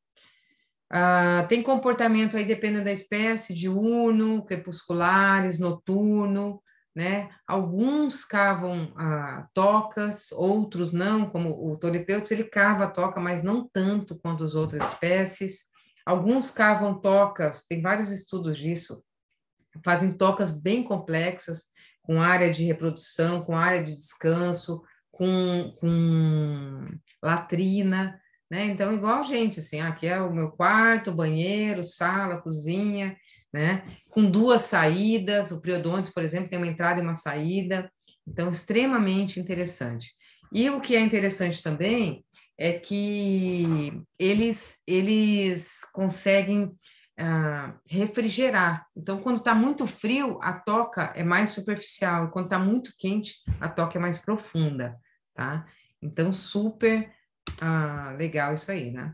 Ah, tem comportamento aí, dependendo da espécie, diurno, crepusculares, noturno, né? Alguns cavam ah, tocas, outros não, como o Tolepeutis, ele cava a toca, mas não tanto quanto as outras espécies. Alguns cavam tocas, tem vários estudos disso, fazem tocas bem complexas, com área de reprodução, com área de descanso, com, com latrina, né? Então, igual a gente, assim, ah, aqui é o meu quarto, banheiro, sala, cozinha, né? Com duas saídas, o Priodontes, por exemplo, tem uma entrada e uma saída, então extremamente interessante. E o que é interessante também é que eles eles conseguem ah, refrigerar. Então, quando está muito frio, a toca é mais superficial, quando está muito quente, a toca é mais profunda, tá? Então, super ah, legal isso aí, né?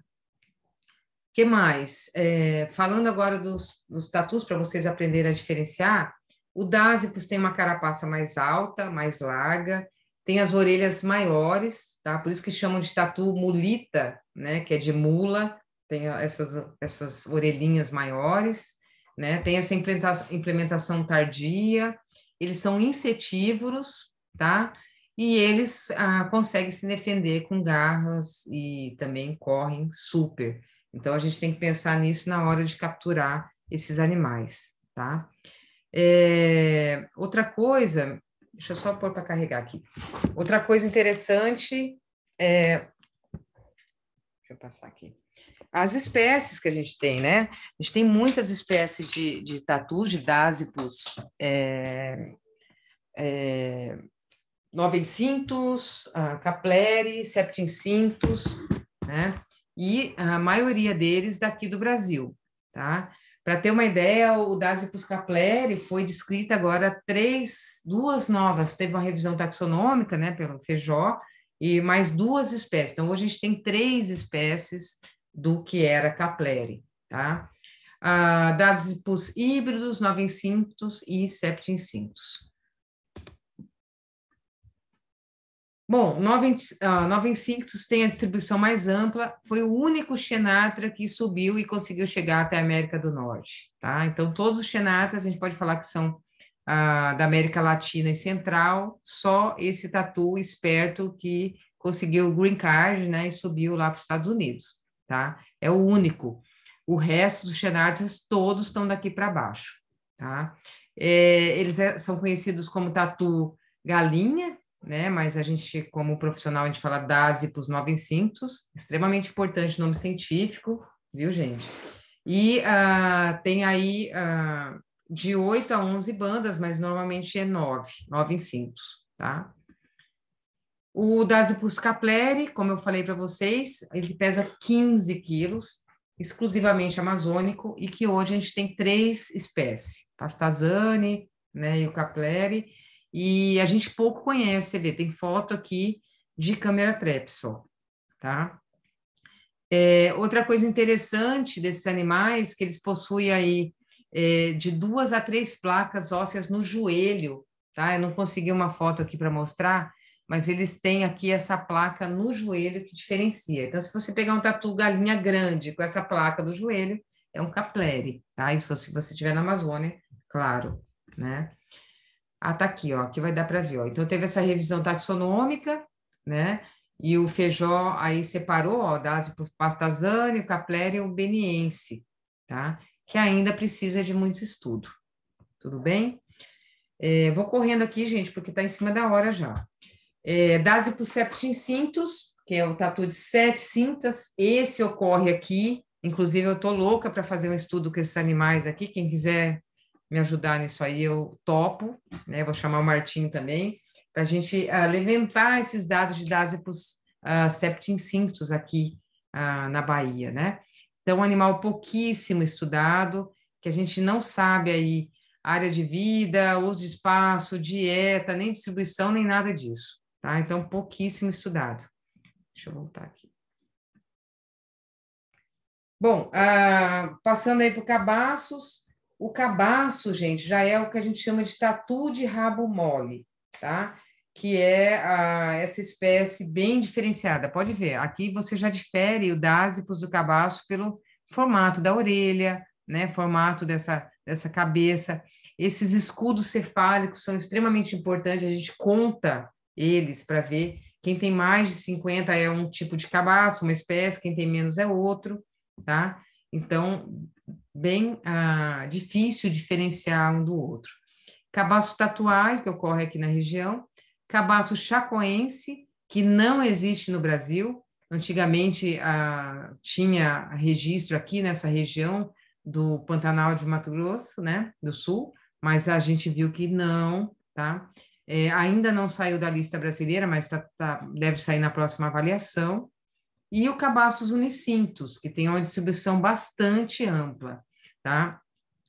que mais? É, falando agora dos, dos tatus, para vocês aprenderem a diferenciar, o Dásipus tem uma carapaça mais alta, mais larga, tem as orelhas maiores, tá? Por isso que chamam de tatu mulita, né? Que é de mula, tem essas, essas orelhinhas maiores, né? Tem essa implementação tardia, eles são insetívoros, tá? E eles ah, conseguem se defender com garras e também correm super. Então, a gente tem que pensar nisso na hora de capturar esses animais, tá? É, outra coisa, deixa eu só pôr para carregar aqui. Outra coisa interessante é. Deixa eu passar aqui. As espécies que a gente tem, né? A gente tem muitas espécies de, de tatu, de dásipos, é, é, novencintos, uh, ah, capleri, septincintos, né? e a maioria deles daqui do Brasil, tá? Para ter uma ideia, o Dasypus capleri foi descrita agora três, duas novas, teve uma revisão taxonômica, né, pelo Feijó, e mais duas espécies. Então, hoje a gente tem três espécies do que era Capleri, tá? Ah, dados híbridos, incintos e septincintos. Bom, 925 ah, tem a distribuição mais ampla, foi o único Xenatra que subiu e conseguiu chegar até a América do Norte, tá? Então, todos os Xenatras, a gente pode falar que são ah, da América Latina e Central, só esse tatu esperto que conseguiu o green card, né, e subiu lá para os Estados Unidos, tá? É o único. O resto dos Xenatras, todos estão daqui para baixo, tá? É, eles é, são conhecidos como tatu galinha, né? Mas a gente, como profissional, a gente fala nove novencintos, extremamente importante nome científico, viu, gente? E uh, tem aí uh, de 8 a 11 bandas, mas normalmente é nove nove cintos, tá? O Dasipus capleri, como eu falei para vocês, ele pesa 15 quilos, exclusivamente amazônico, e que hoje a gente tem três espécies, Pastazane né, e o capleri, e a gente pouco conhece, você vê, tem foto aqui de câmera trap só, tá? É, outra coisa interessante desses animais, que eles possuem aí é, de duas a três placas ósseas no joelho, tá? Eu não consegui uma foto aqui para mostrar, mas eles têm aqui essa placa no joelho que diferencia. Então, se você pegar um tatu galinha grande com essa placa do joelho, é um capleri, tá? Isso se você estiver na Amazônia, claro, né? Ah, tá aqui, ó, aqui vai dar para ver. Ó. Então, teve essa revisão taxonômica, né? E o Feijó aí separou, ó, das pastazane, o capléria e o Beniense, tá? Que ainda precisa de muito estudo. Tudo bem? É, vou correndo aqui, gente, porque está em cima da hora já. É, Dásipus septincintus, que é o tatu de sete cintas, esse ocorre aqui. Inclusive, eu estou louca para fazer um estudo com esses animais aqui. Quem quiser me ajudar nisso aí, eu topo, né? Vou chamar o Martinho também, para a gente uh, levantar esses dados de os uh, ah, septincintos aqui uh, na Bahia, né? Então, um animal pouquíssimo estudado, que a gente não sabe aí área de vida, uso de espaço, dieta, nem distribuição, nem nada disso, tá? Então, pouquíssimo estudado. Deixa eu voltar aqui. Bom, uh, passando aí para o cabaços, o cabaço, gente, já é o que a gente chama de tatu de rabo mole, tá? Que é a, essa espécie bem diferenciada. Pode ver, aqui você já difere o dásipos do cabaço pelo formato da orelha, né? Formato dessa, dessa cabeça. Esses escudos cefálicos são extremamente importantes, a gente conta eles para ver. Quem tem mais de 50 é um tipo de cabaço, uma espécie, quem tem menos é outro, tá? Então, bem ah, difícil diferenciar um do outro. Cabaço tatuai, que ocorre aqui na região, cabaço chacoense, que não existe no Brasil. Antigamente ah, tinha registro aqui nessa região do Pantanal de Mato Grosso, né, do Sul, mas a gente viu que não, tá? É, ainda não saiu da lista brasileira, mas tá, tá, deve sair na próxima avaliação e o Cabaços Unicintos, que tem uma distribuição bastante ampla, tá?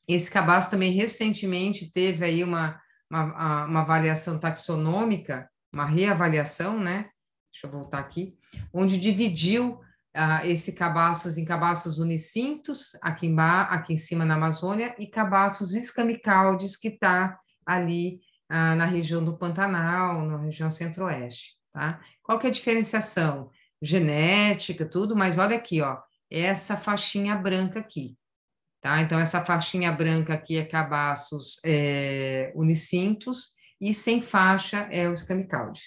Esse cabaço também recentemente teve aí uma, uma, uma avaliação taxonômica, uma reavaliação, né? Deixa eu voltar aqui, onde dividiu uh, esse cabaços em cabaços unicintos, aqui em, ba, aqui em cima na Amazônia, e cabaços escamicaldes, que está ali uh, na região do Pantanal, na região centro-oeste. Tá? Qual que é a diferenciação? genética, tudo, mas olha aqui, ó, essa faixinha branca aqui, tá? Então, essa faixinha branca aqui é cabaços é, unicintos e sem faixa é o Scamicaldi.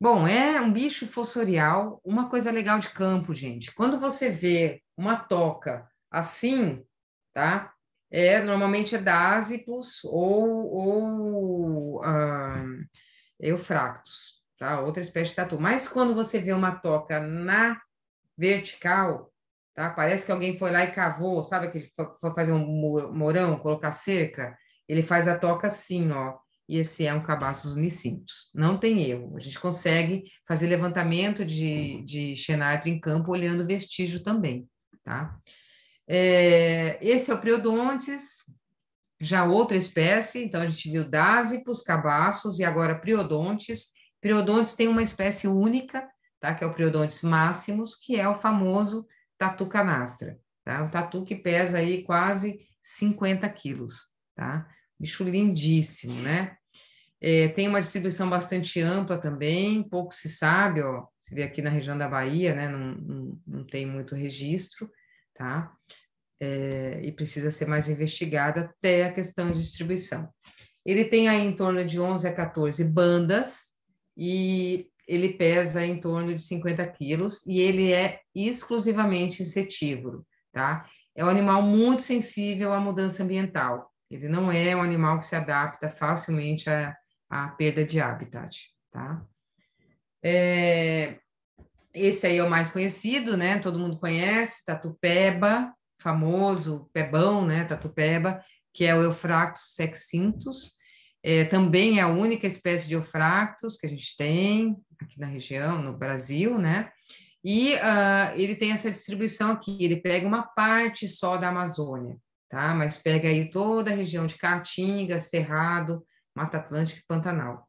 Bom, é um bicho fossorial, uma coisa legal de campo, gente. Quando você vê uma toca assim, tá? É, normalmente é dásipos ou, ou eufractos tá? Outra espécie de tatu. Mas quando você vê uma toca na vertical, tá? Parece que alguém foi lá e cavou, sabe que foi fazer um morão, colocar cerca, ele faz a toca assim, ó. E esse é um cabaços unicintos. Não tem erro. A gente consegue fazer levantamento de, de Xenartre em campo olhando o vestígio também, tá? É, esse é o Priodontes, já outra espécie, então a gente viu dásipos, cabaços e agora priodontes, Periodontes tem uma espécie única, tá? Que é o Periodontes maximus, que é o famoso tatu canastra, tá? Um tatu que pesa aí quase 50 quilos, tá? Bicho lindíssimo, né? É, tem uma distribuição bastante ampla também, pouco se sabe, ó. Você vê aqui na região da Bahia, né? Não, não, não tem muito registro, tá? É, e precisa ser mais investigada até a questão de distribuição. Ele tem aí em torno de 11 a 14 bandas, e ele pesa em torno de 50 quilos e ele é exclusivamente insetívoro, tá? É um animal muito sensível à mudança ambiental. Ele não é um animal que se adapta facilmente à, à perda de habitat, tá? É, esse aí é o mais conhecido, né? Todo mundo conhece, Tatupeba, famoso, pebão, né? Tatupeba, que é o Eufractus sexintus, é, também é a única espécie de eufractus que a gente tem aqui na região, no Brasil, né? E uh, ele tem essa distribuição aqui, ele pega uma parte só da Amazônia, tá? Mas pega aí toda a região de Caatinga, Cerrado, Mata Atlântica e Pantanal.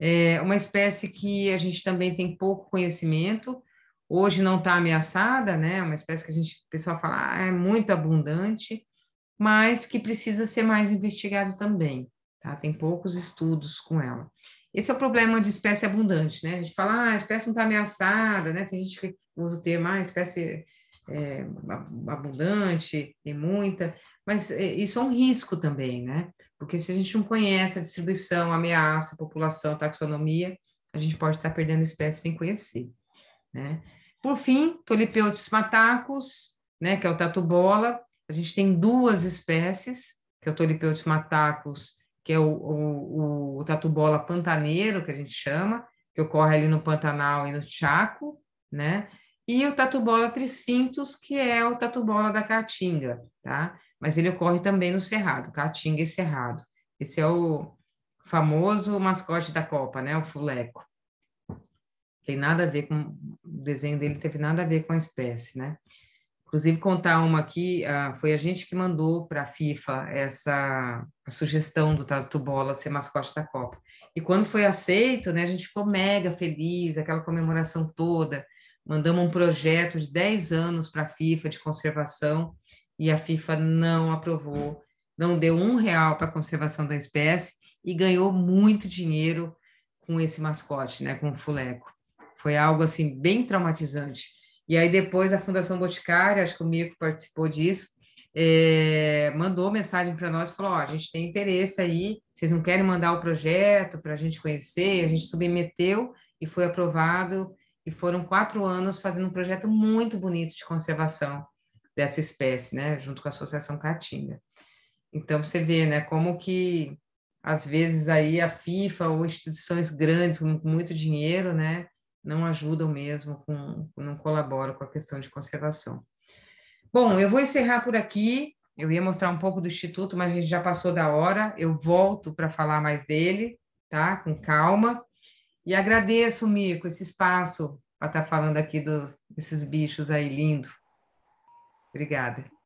É uma espécie que a gente também tem pouco conhecimento, hoje não está ameaçada, né? É uma espécie que a gente, o pessoal fala, ah, é muito abundante, mas que precisa ser mais investigado também. Tá? Tem poucos estudos com ela. Esse é o problema de espécie abundante, né? A gente fala, ah, a espécie não está ameaçada, né? Tem gente que usa o termo, ah, espécie é, abundante, tem muita, mas é, isso é um risco também, né? Porque se a gente não conhece a distribuição, a ameaça, a população, a taxonomia, a gente pode estar perdendo espécies sem conhecer, né? Por fim, Tolipeutis matacos, né, que é o tatu-bola, a gente tem duas espécies, que é o Tolipeutis matacos que é o, o, o tatu bola pantaneiro, que a gente chama, que ocorre ali no Pantanal e no Chaco, né? E o tatu bola tricintos, que é o tatu bola da Caatinga, tá? Mas ele ocorre também no Cerrado, Caatinga e Cerrado. Esse é o famoso mascote da Copa, né? O fuleco. Tem nada a ver com o desenho dele, teve nada a ver com a espécie, né? Inclusive, contar uma aqui, uh, foi a gente que mandou para a FIFA essa sugestão do Tatu Bola ser mascote da Copa. E quando foi aceito, né, a gente ficou mega feliz, aquela comemoração toda. Mandamos um projeto de 10 anos para a FIFA de conservação e a FIFA não aprovou, não deu um real para a conservação da espécie e ganhou muito dinheiro com esse mascote, né, com o fuleco. Foi algo assim bem traumatizante e aí depois a Fundação Boticária, acho que o Mirko participou disso, é, mandou mensagem para nós, falou, a gente tem interesse aí, vocês não querem mandar o projeto para a gente conhecer? A gente submeteu e foi aprovado, e foram quatro anos fazendo um projeto muito bonito de conservação dessa espécie, né, junto com a Associação Caatinga. Então, você vê, né, como que às vezes aí a FIFA ou instituições grandes com muito dinheiro, né, não ajudam mesmo, com, não colaboram com a questão de conservação. Bom, eu vou encerrar por aqui. Eu ia mostrar um pouco do Instituto, mas a gente já passou da hora. Eu volto para falar mais dele, tá? Com calma. E agradeço, Mirko, esse espaço para estar falando aqui dos desses bichos aí lindo. Obrigada.